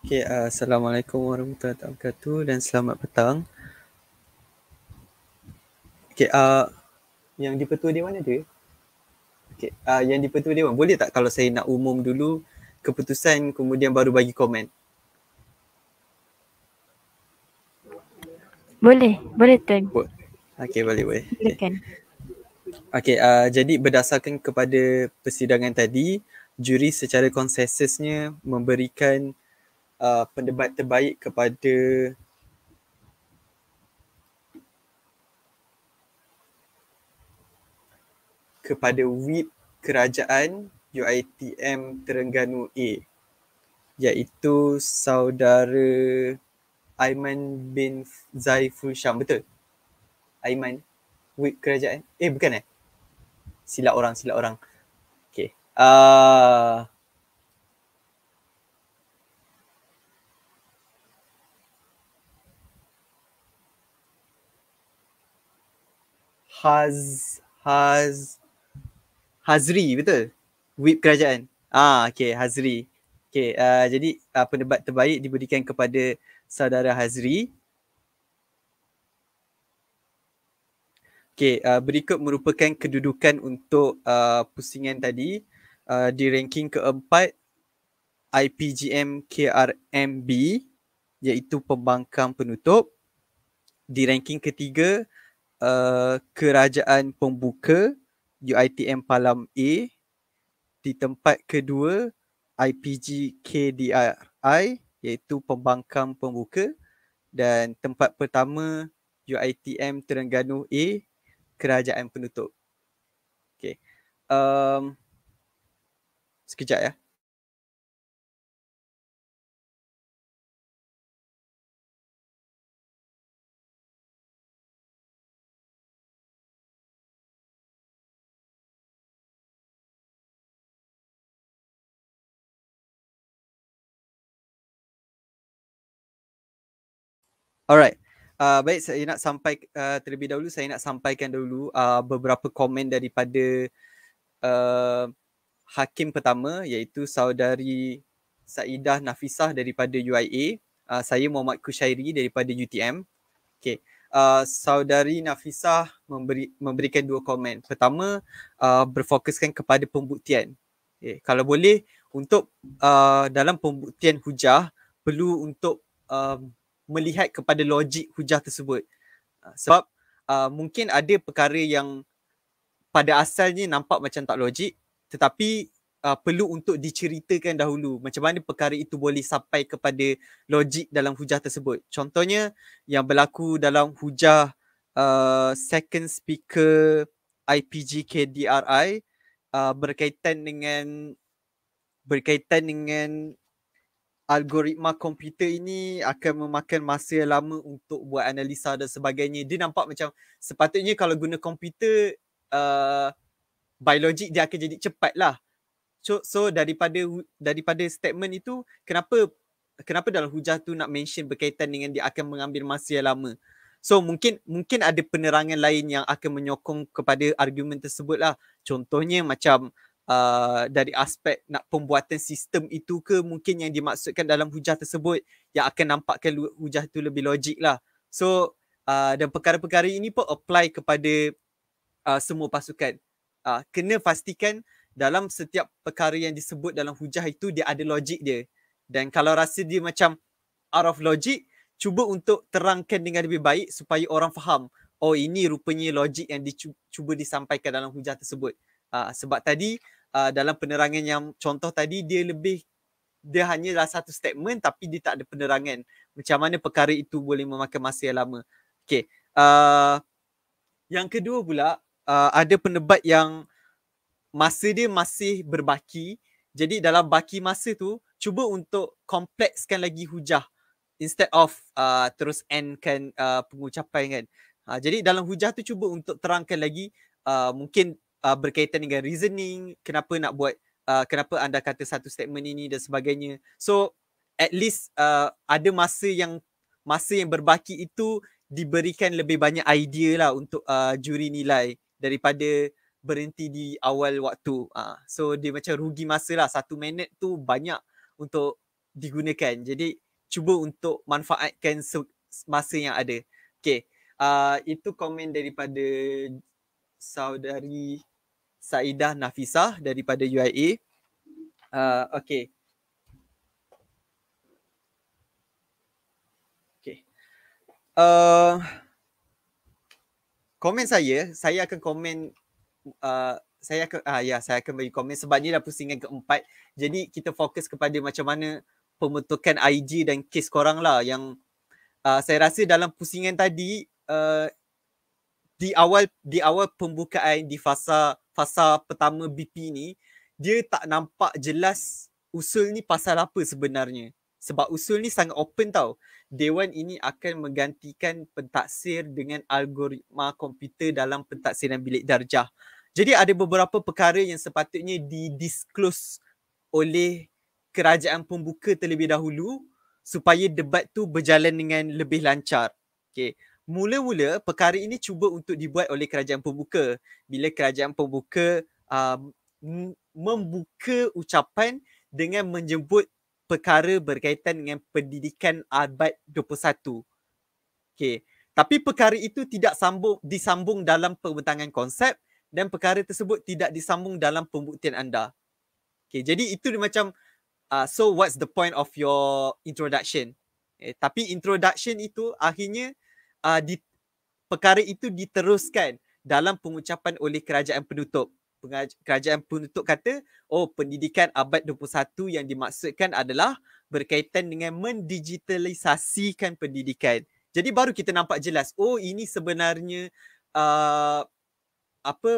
Okay, uh, Assalamualaikum warahmatullahi wabarakatuh dan selamat petang. Okay, uh, yang di Petua Dewan ada? Okay, uh, yang di Petua Dewan boleh tak kalau saya nak umum dulu keputusan kemudian baru bagi komen? Boleh, boleh Tuan. Bo- okay, boleh, boleh. Silakan. Okay, okay uh, jadi berdasarkan kepada persidangan tadi, juri secara konsensusnya memberikan uh, pendebat terbaik kepada kepada WIP kerajaan UiTM Terengganu A iaitu saudara Aiman bin Zaiful Syam betul Aiman WIP kerajaan eh bukan eh silap orang silap orang okey uh, Haz Haz Hazri betul? Whip kerajaan. Ah okey Hazri. Okey uh, jadi uh, pendebat terbaik diberikan kepada saudara Hazri. Okey uh, berikut merupakan kedudukan untuk uh, pusingan tadi uh, di ranking keempat IPGM KRMB iaitu pembangkang penutup di ranking ketiga uh, kerajaan pembuka UiTM Palam A di tempat kedua IPG KDRI iaitu pembangkang pembuka dan tempat pertama UiTM Terengganu A kerajaan penutup. Okay. Um, sekejap ya. Alright. Uh, baik saya nak sampai uh, terlebih dahulu saya nak sampaikan dulu uh, ah, beberapa komen daripada uh, hakim pertama iaitu saudari Saidah Nafisah daripada UIA. Uh, saya Muhammad Kushairi daripada UTM. Okay. Uh, saudari Nafisah memberi, memberikan dua komen. Pertama, uh, berfokuskan kepada pembuktian. Okay. Kalau boleh, untuk uh, dalam pembuktian hujah, perlu untuk uh, melihat kepada logik hujah tersebut. Ah, sebab uh, mungkin ada perkara yang pada asalnya nampak macam tak logik tetapi uh, perlu untuk diceritakan dahulu macam mana perkara itu boleh sampai kepada logik dalam hujah tersebut. Contohnya yang berlaku dalam hujah uh, second speaker IPG KDRI uh, berkaitan dengan berkaitan dengan algoritma komputer ini akan memakan masa yang lama untuk buat analisa dan sebagainya. Dia nampak macam sepatutnya kalau guna komputer uh, biologik dia akan jadi cepat lah. So, so daripada daripada statement itu kenapa kenapa dalam hujah tu nak mention berkaitan dengan dia akan mengambil masa yang lama. So mungkin mungkin ada penerangan lain yang akan menyokong kepada argumen tersebut lah. Contohnya macam uh, dari aspek nak pembuatan sistem itu ke mungkin yang dimaksudkan dalam hujah tersebut yang akan nampakkan hujah itu lebih logik lah. So uh, dan perkara-perkara ini pun apply kepada uh, semua pasukan. Uh, kena pastikan dalam setiap perkara yang disebut dalam hujah itu dia ada logik dia. Dan kalau rasa dia macam out of logic, cuba untuk terangkan dengan lebih baik supaya orang faham. Oh ini rupanya logik yang dicuba disampaikan dalam hujah tersebut. Uh, sebab tadi uh, dalam penerangan yang contoh tadi dia lebih dia hanyalah satu statement tapi dia tak ada penerangan macam mana perkara itu boleh memakan masa yang lama. Okay. Uh, yang kedua pula uh, ada penebat yang masa dia masih berbaki jadi dalam baki masa tu cuba untuk komplekskan lagi hujah instead of uh, terus endkan uh, pengucapan kan. Uh, jadi dalam hujah tu cuba untuk terangkan lagi uh, mungkin uh, berkaitan dengan reasoning, kenapa nak buat uh, kenapa anda kata satu statement ini dan sebagainya. So at least uh, ada masa yang masa yang berbaki itu diberikan lebih banyak idea lah untuk uh, juri nilai daripada berhenti di awal waktu. Uh, so dia macam rugi masa lah satu minit tu banyak untuk digunakan. Jadi cuba untuk manfaatkan masa yang ada. Okay. Uh, itu komen daripada saudari Saidah Nafisah daripada UIA. Uh, okay. Okay. Uh, komen saya, saya akan komen uh, saya akan ah, ya saya akan bagi komen sebab ni dah pusingan keempat. Jadi kita fokus kepada macam mana pembentukan IG dan kes korang lah yang uh, saya rasa dalam pusingan tadi uh, di awal di awal pembukaan di fasa pasal pertama BP ni dia tak nampak jelas usul ni pasal apa sebenarnya sebab usul ni sangat open tau dewan ini akan menggantikan pentaksir dengan algoritma komputer dalam pentaksiran bilik darjah jadi ada beberapa perkara yang sepatutnya didisclose oleh kerajaan pembuka terlebih dahulu supaya debat tu berjalan dengan lebih lancar okay mula-mula perkara ini cuba untuk dibuat oleh kerajaan pembuka bila kerajaan pembuka uh, membuka ucapan dengan menjemput perkara berkaitan dengan pendidikan abad 21. Okay, tapi perkara itu tidak sambung disambung dalam pembentangan konsep dan perkara tersebut tidak disambung dalam pembuktian anda. Okay, jadi itu dia macam uh, so what's the point of your introduction? Okay. Eh, tapi introduction itu akhirnya uh, di, perkara itu diteruskan dalam pengucapan oleh kerajaan penutup. Kerajaan penutup kata, oh pendidikan abad 21 yang dimaksudkan adalah berkaitan dengan mendigitalisasikan pendidikan. Jadi baru kita nampak jelas, oh ini sebenarnya uh, apa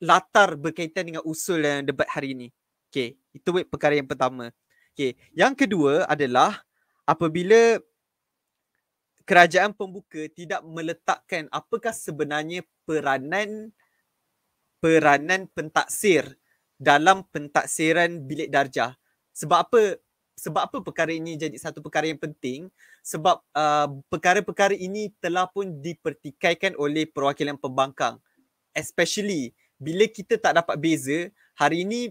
latar berkaitan dengan usul yang debat hari ini. Okay, itu perkara yang pertama. Okay, yang kedua adalah apabila kerajaan pembuka tidak meletakkan apakah sebenarnya peranan peranan pentaksir dalam pentaksiran bilik darjah. Sebab apa sebab apa perkara ini jadi satu perkara yang penting? Sebab uh, perkara-perkara ini telah pun dipertikaikan oleh perwakilan pembangkang. Especially bila kita tak dapat beza, hari ini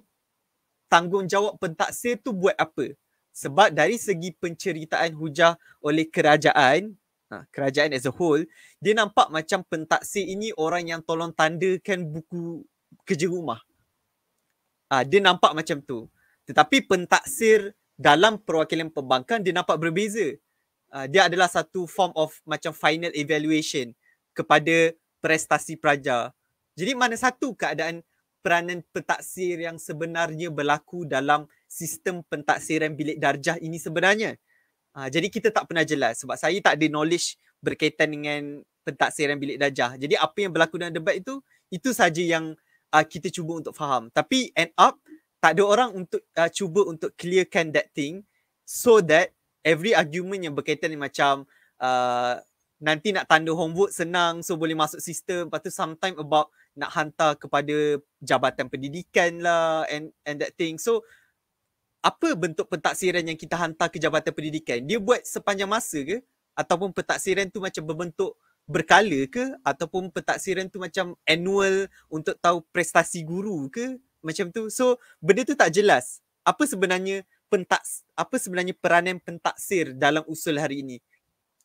tanggungjawab pentaksir tu buat apa? Sebab dari segi penceritaan hujah oleh kerajaan, Ha, kerajaan as a whole dia nampak macam pentaksi ini orang yang tolong tandakan buku kerja rumah ah dia nampak macam tu tetapi pentaksir dalam perwakilan pembangkang dia nampak berbeza ah dia adalah satu form of macam final evaluation kepada prestasi pelajar jadi mana satu keadaan peranan pentaksir yang sebenarnya berlaku dalam sistem pentaksiran bilik darjah ini sebenarnya Ha, jadi kita tak pernah jelas sebab saya tak ada knowledge berkaitan dengan pentaksiran bilik dajah. Jadi apa yang berlaku dalam debat itu, itu saja yang uh, kita cuba untuk faham. Tapi end up, tak ada orang untuk uh, cuba untuk clearkan that thing so that every argument yang berkaitan dengan macam uh, nanti nak tanda homework senang so boleh masuk sistem. Lepas tu sometimes about nak hantar kepada jabatan pendidikan lah and, and that thing. So apa bentuk pentaksiran yang kita hantar ke Jabatan Pendidikan? Dia buat sepanjang masa ke? Ataupun pentaksiran tu macam berbentuk berkala ke? Ataupun pentaksiran tu macam annual untuk tahu prestasi guru ke? Macam tu. So benda tu tak jelas. Apa sebenarnya pentak apa sebenarnya peranan pentaksir dalam usul hari ini?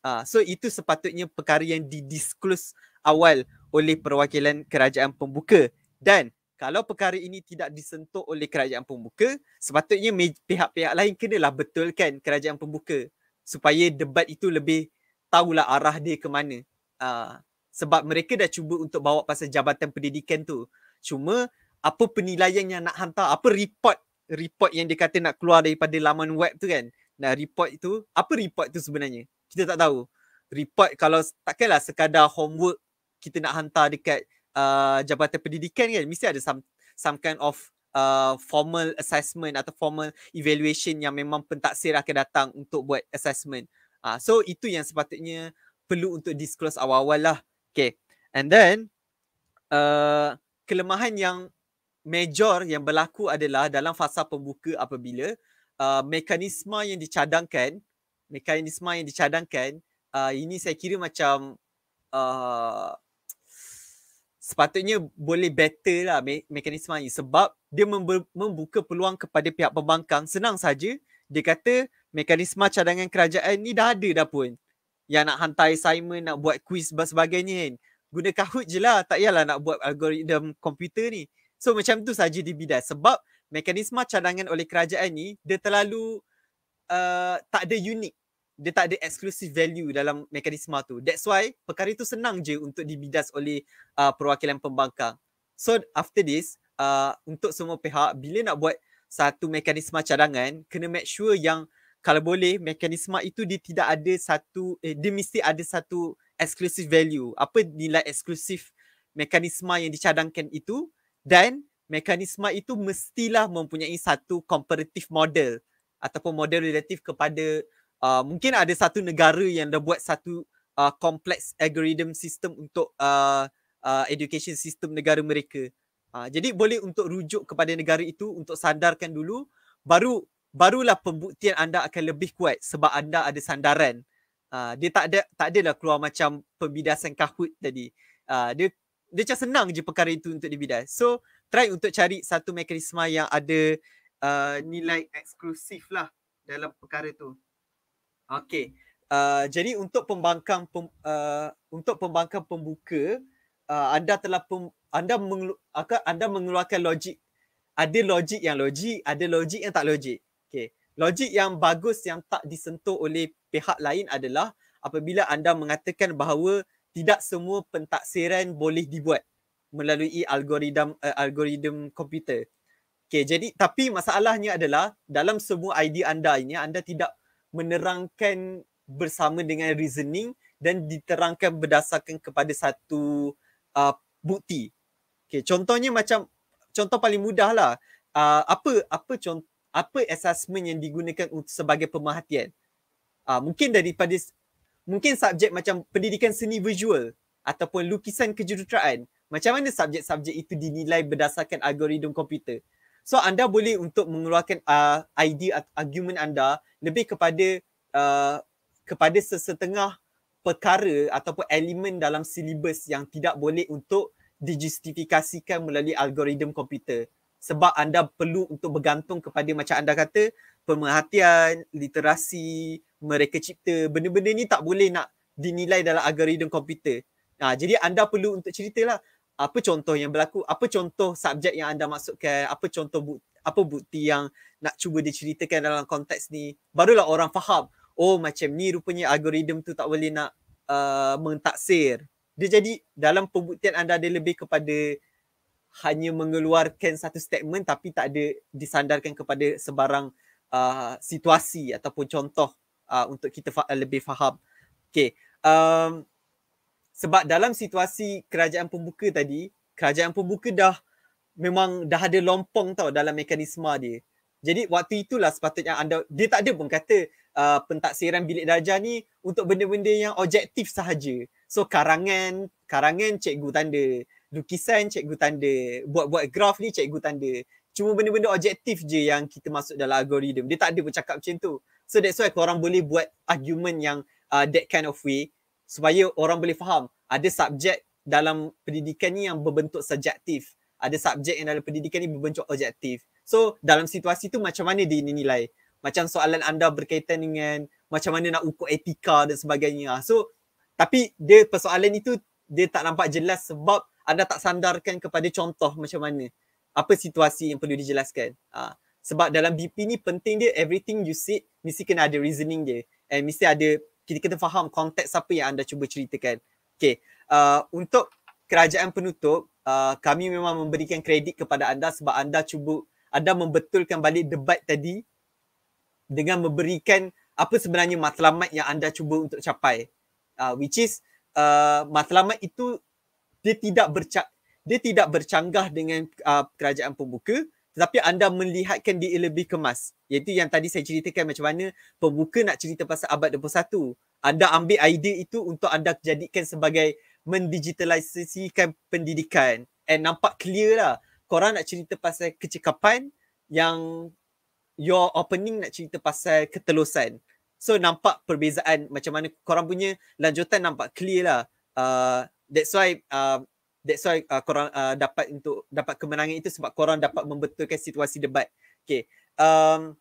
Uh, so itu sepatutnya perkara yang didisclose awal oleh perwakilan kerajaan pembuka dan kalau perkara ini tidak disentuh oleh kerajaan pembuka sepatutnya pihak-pihak lain kenalah betulkan kerajaan pembuka supaya debat itu lebih tahulah arah dia ke mana uh, sebab mereka dah cuba untuk bawa pasal jabatan pendidikan tu cuma apa penilaian yang nak hantar apa report report yang dia kata nak keluar daripada laman web tu kan nah report itu apa report tu sebenarnya kita tak tahu report kalau takkanlah sekadar homework kita nak hantar dekat Uh, jabatan pendidikan kan mesti ada some some kind of uh, formal assessment atau formal evaluation yang memang pentaksir akan datang untuk buat assessment. Uh, so itu yang sepatutnya perlu untuk disclose awal-awal lah. Okay. And then uh, kelemahan yang major yang berlaku adalah dalam fasa pembuka apabila uh, mekanisme yang dicadangkan mekanisme yang dicadangkan uh, ini saya kira macam uh, sepatutnya boleh better lah me- mekanisme ini sebab dia membuka peluang kepada pihak pembangkang senang saja dia kata mekanisme cadangan kerajaan ni dah ada dah pun yang nak hantar assignment nak buat quiz dan sebagainya kan guna kahut je lah tak payahlah nak buat algoritma komputer ni so macam tu saja di bidan sebab mekanisme cadangan oleh kerajaan ni dia terlalu uh, tak ada unik dia tak ada exclusive value dalam mekanisme tu. That's why perkara itu senang je untuk dibidas oleh uh, perwakilan pembangkang. So after this, uh, untuk semua pihak, bila nak buat satu mekanisme cadangan, kena make sure yang kalau boleh mekanisme itu dia tidak ada satu, eh, dia mesti ada satu exclusive value. Apa nilai eksklusif mekanisme yang dicadangkan itu dan mekanisme itu mestilah mempunyai satu comparative model ataupun model relatif kepada uh, mungkin ada satu negara yang dah buat satu uh, complex algorithm system untuk uh, uh, education system negara mereka. Uh, jadi boleh untuk rujuk kepada negara itu untuk sandarkan dulu baru barulah pembuktian anda akan lebih kuat sebab anda ada sandaran. Uh, dia tak ada tak adalah keluar macam pembidasan kahut tadi. Uh, dia dia macam senang je perkara itu untuk dibidas. So try untuk cari satu mekanisme yang ada uh, nilai eksklusif lah dalam perkara tu. Okay. Uh, jadi untuk pembangkang pem, uh, untuk pembangkang pembuka uh, anda telah pem, anda mengelu, akan anda mengeluarkan logik. Ada logik yang logik, ada logik yang tak logik. Okay. Logik yang bagus yang tak disentuh oleh pihak lain adalah apabila anda mengatakan bahawa tidak semua pentaksiran boleh dibuat melalui algoritma uh, algoritma komputer. Okay, jadi tapi masalahnya adalah dalam semua idea anda ini anda tidak menerangkan bersama dengan reasoning dan diterangkan berdasarkan kepada satu uh, bukti. Okay, contohnya macam contoh paling mudah lah. Uh, apa apa contoh apa assessment yang digunakan sebagai pemerhatian? Uh, mungkin daripada mungkin subjek macam pendidikan seni visual ataupun lukisan kejuruteraan. Macam mana subjek-subjek itu dinilai berdasarkan algoritma komputer? So anda boleh untuk mengeluarkan uh, ID argument anda lebih kepada uh, kepada sesetengah perkara ataupun elemen dalam silibus yang tidak boleh untuk dijustifikasikan melalui algoritma komputer sebab anda perlu untuk bergantung kepada macam anda kata pemerhatian, literasi, mereka cipta, benda-benda ni tak boleh nak dinilai dalam algoritma komputer. Nah jadi anda perlu untuk ceritalah apa contoh yang berlaku apa contoh subjek yang anda masukkan apa contoh bu- apa bukti yang nak cuba diceritakan dalam konteks ni barulah orang faham oh macam ni rupanya algoritm tu tak boleh nak uh, mentaksir dia jadi dalam pembuktian anda ada lebih kepada hanya mengeluarkan satu statement tapi tak ada disandarkan kepada sebarang uh, situasi ataupun contoh uh, untuk kita fa- lebih faham Okay. um, sebab dalam situasi kerajaan pembuka tadi kerajaan pembuka dah memang dah ada lompong tau dalam mekanisme dia jadi waktu itulah sepatutnya anda dia tak ada pun kata uh, pentaksiran bilik darjah ni untuk benda-benda yang objektif sahaja so karangan karangan cikgu tanda lukisan cikgu tanda buat-buat graf ni cikgu tanda cuma benda-benda objektif je yang kita masuk dalam algoritma dia tak ada pun cakap macam tu so that's why korang boleh buat argument yang uh, that kind of way supaya orang boleh faham ada subjek dalam pendidikan ni yang berbentuk subjektif ada subjek yang dalam pendidikan ni berbentuk objektif so dalam situasi tu macam mana dia nilai macam soalan anda berkaitan dengan macam mana nak ukur etika dan sebagainya so tapi dia persoalan itu dia tak nampak jelas sebab anda tak sandarkan kepada contoh macam mana apa situasi yang perlu dijelaskan ha. sebab dalam BP ni penting dia everything you said mesti kena ada reasoning dia and mesti ada kita kena faham konteks apa yang anda cuba ceritakan. Okay, uh, untuk kerajaan penutup, uh, kami memang memberikan kredit kepada anda sebab anda cuba, anda membetulkan balik debat tadi dengan memberikan apa sebenarnya matlamat yang anda cuba untuk capai. Uh, which is, uh, matlamat itu dia tidak bercak dia tidak bercanggah dengan uh, kerajaan pembuka tetapi anda melihatkan dia lebih kemas. Iaitu yang tadi saya ceritakan macam mana pembuka nak cerita pasal abad 21. Anda ambil idea itu untuk anda jadikan sebagai mendigitalisasikan pendidikan and nampak clear lah korang nak cerita pasal kecekapan yang your opening nak cerita pasal ketelusan. So nampak perbezaan macam mana korang punya lanjutan nampak clear lah. Uh, that's why uh, that's why uh, korang uh, dapat untuk dapat kemenangan itu sebab korang dapat membetulkan situasi debat. Okay. Um,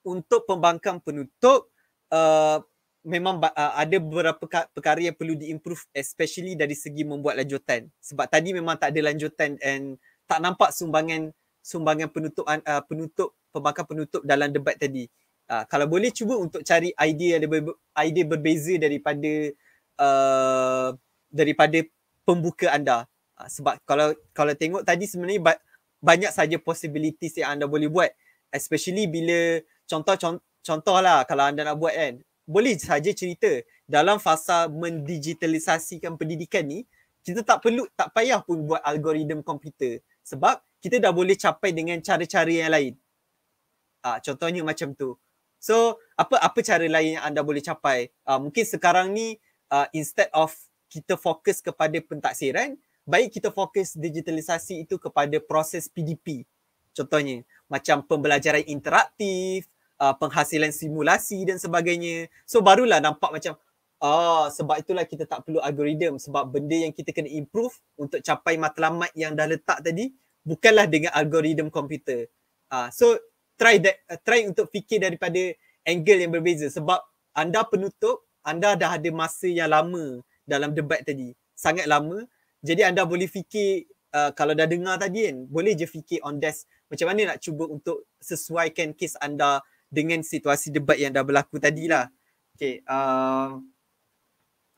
untuk pembangkang penutup, uh, memang uh, ada beberapa perkara yang perlu diimprove especially dari segi membuat lanjutan. Sebab tadi memang tak ada lanjutan and tak nampak sumbangan sumbangan penutup uh, penutup pembangkang penutup dalam debat tadi. Uh, kalau boleh cuba untuk cari idea ada idea berbeza daripada uh, daripada pembuka anda. Ah, sebab kalau kalau tengok tadi sebenarnya banyak saja possibilities yang anda boleh buat. Especially bila contoh contoh lah kalau anda nak buat kan. Boleh saja cerita dalam fasa mendigitalisasikan pendidikan ni, kita tak perlu tak payah pun buat algoritma komputer sebab kita dah boleh capai dengan cara-cara yang lain. ha, contohnya macam tu. So, apa apa cara lain yang anda boleh capai? Ha, mungkin sekarang ni uh, instead of kita fokus kepada pentaksiran, baik kita fokus digitalisasi itu kepada proses PDP. Contohnya, macam pembelajaran interaktif, uh, penghasilan simulasi dan sebagainya. So barulah nampak macam Oh, sebab itulah kita tak perlu algoritm sebab benda yang kita kena improve untuk capai matlamat yang dah letak tadi bukanlah dengan algoritm komputer. Uh, so try that, uh, try untuk fikir daripada angle yang berbeza sebab anda penutup, anda dah ada masa yang lama dalam debat tadi sangat lama jadi anda boleh fikir uh, kalau dah dengar tadi kan boleh je fikir on desk macam mana nak cuba untuk sesuaikan kes anda dengan situasi debat yang dah berlaku tadilah okey uh,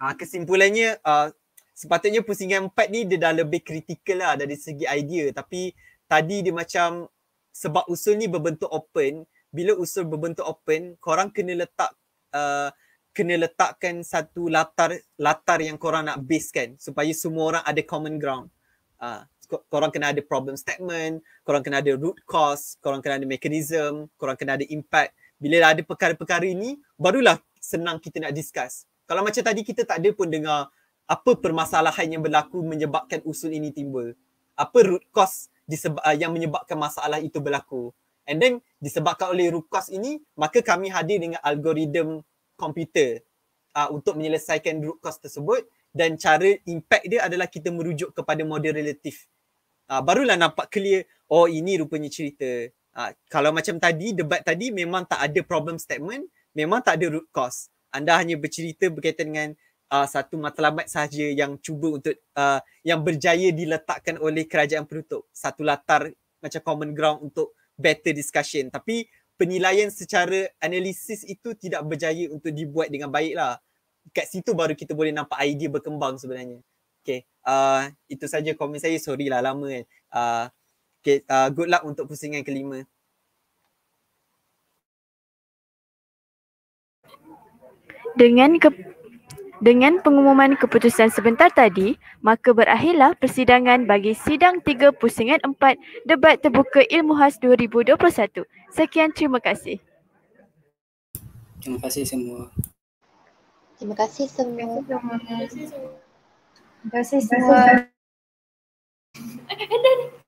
uh, kesimpulannya uh, sepatutnya pusingan empat ni dia dah lebih kritikal lah dari segi idea tapi tadi dia macam sebab usul ni berbentuk open bila usul berbentuk open korang kena letak uh, kena letakkan satu latar latar yang korang nak base kan supaya semua orang ada common ground. Uh, korang kena ada problem statement, korang kena ada root cause, korang kena ada mechanism, korang kena ada impact. Bila dah ada perkara-perkara ini, barulah senang kita nak discuss. Kalau macam tadi kita tak ada pun dengar apa permasalahan yang berlaku menyebabkan usul ini timbul. Apa root cause diseba- ah, yang menyebabkan masalah itu berlaku. And then disebabkan oleh root cause ini, maka kami hadir dengan algoritma komputer uh, untuk menyelesaikan root cause tersebut dan cara impact dia adalah kita merujuk kepada model relatif. Uh, barulah nampak clear, oh ini rupanya cerita. Uh, kalau macam tadi, debat tadi memang tak ada problem statement, memang tak ada root cause. Anda hanya bercerita berkaitan dengan uh, satu matlamat sahaja yang cuba untuk, uh, yang berjaya diletakkan oleh kerajaan penutup. Satu latar macam common ground untuk better discussion. Tapi penilaian secara analisis itu tidak berjaya untuk dibuat dengan baik lah. Kat situ baru kita boleh nampak idea berkembang sebenarnya. Okay, uh, itu saja komen saya. Sorry lah lama kan. Uh, okay, uh, good luck untuk pusingan kelima. Dengan ke dengan pengumuman keputusan sebentar tadi, maka berakhirlah persidangan bagi sidang 3 pusingan 4 debat terbuka Ilmu Has 2021. Sekian terima kasih. Terima kasih semua. Terima kasih semua. Terima kasih semua. Terima kasih semua. Terima kasih semua. Terima kasih semua.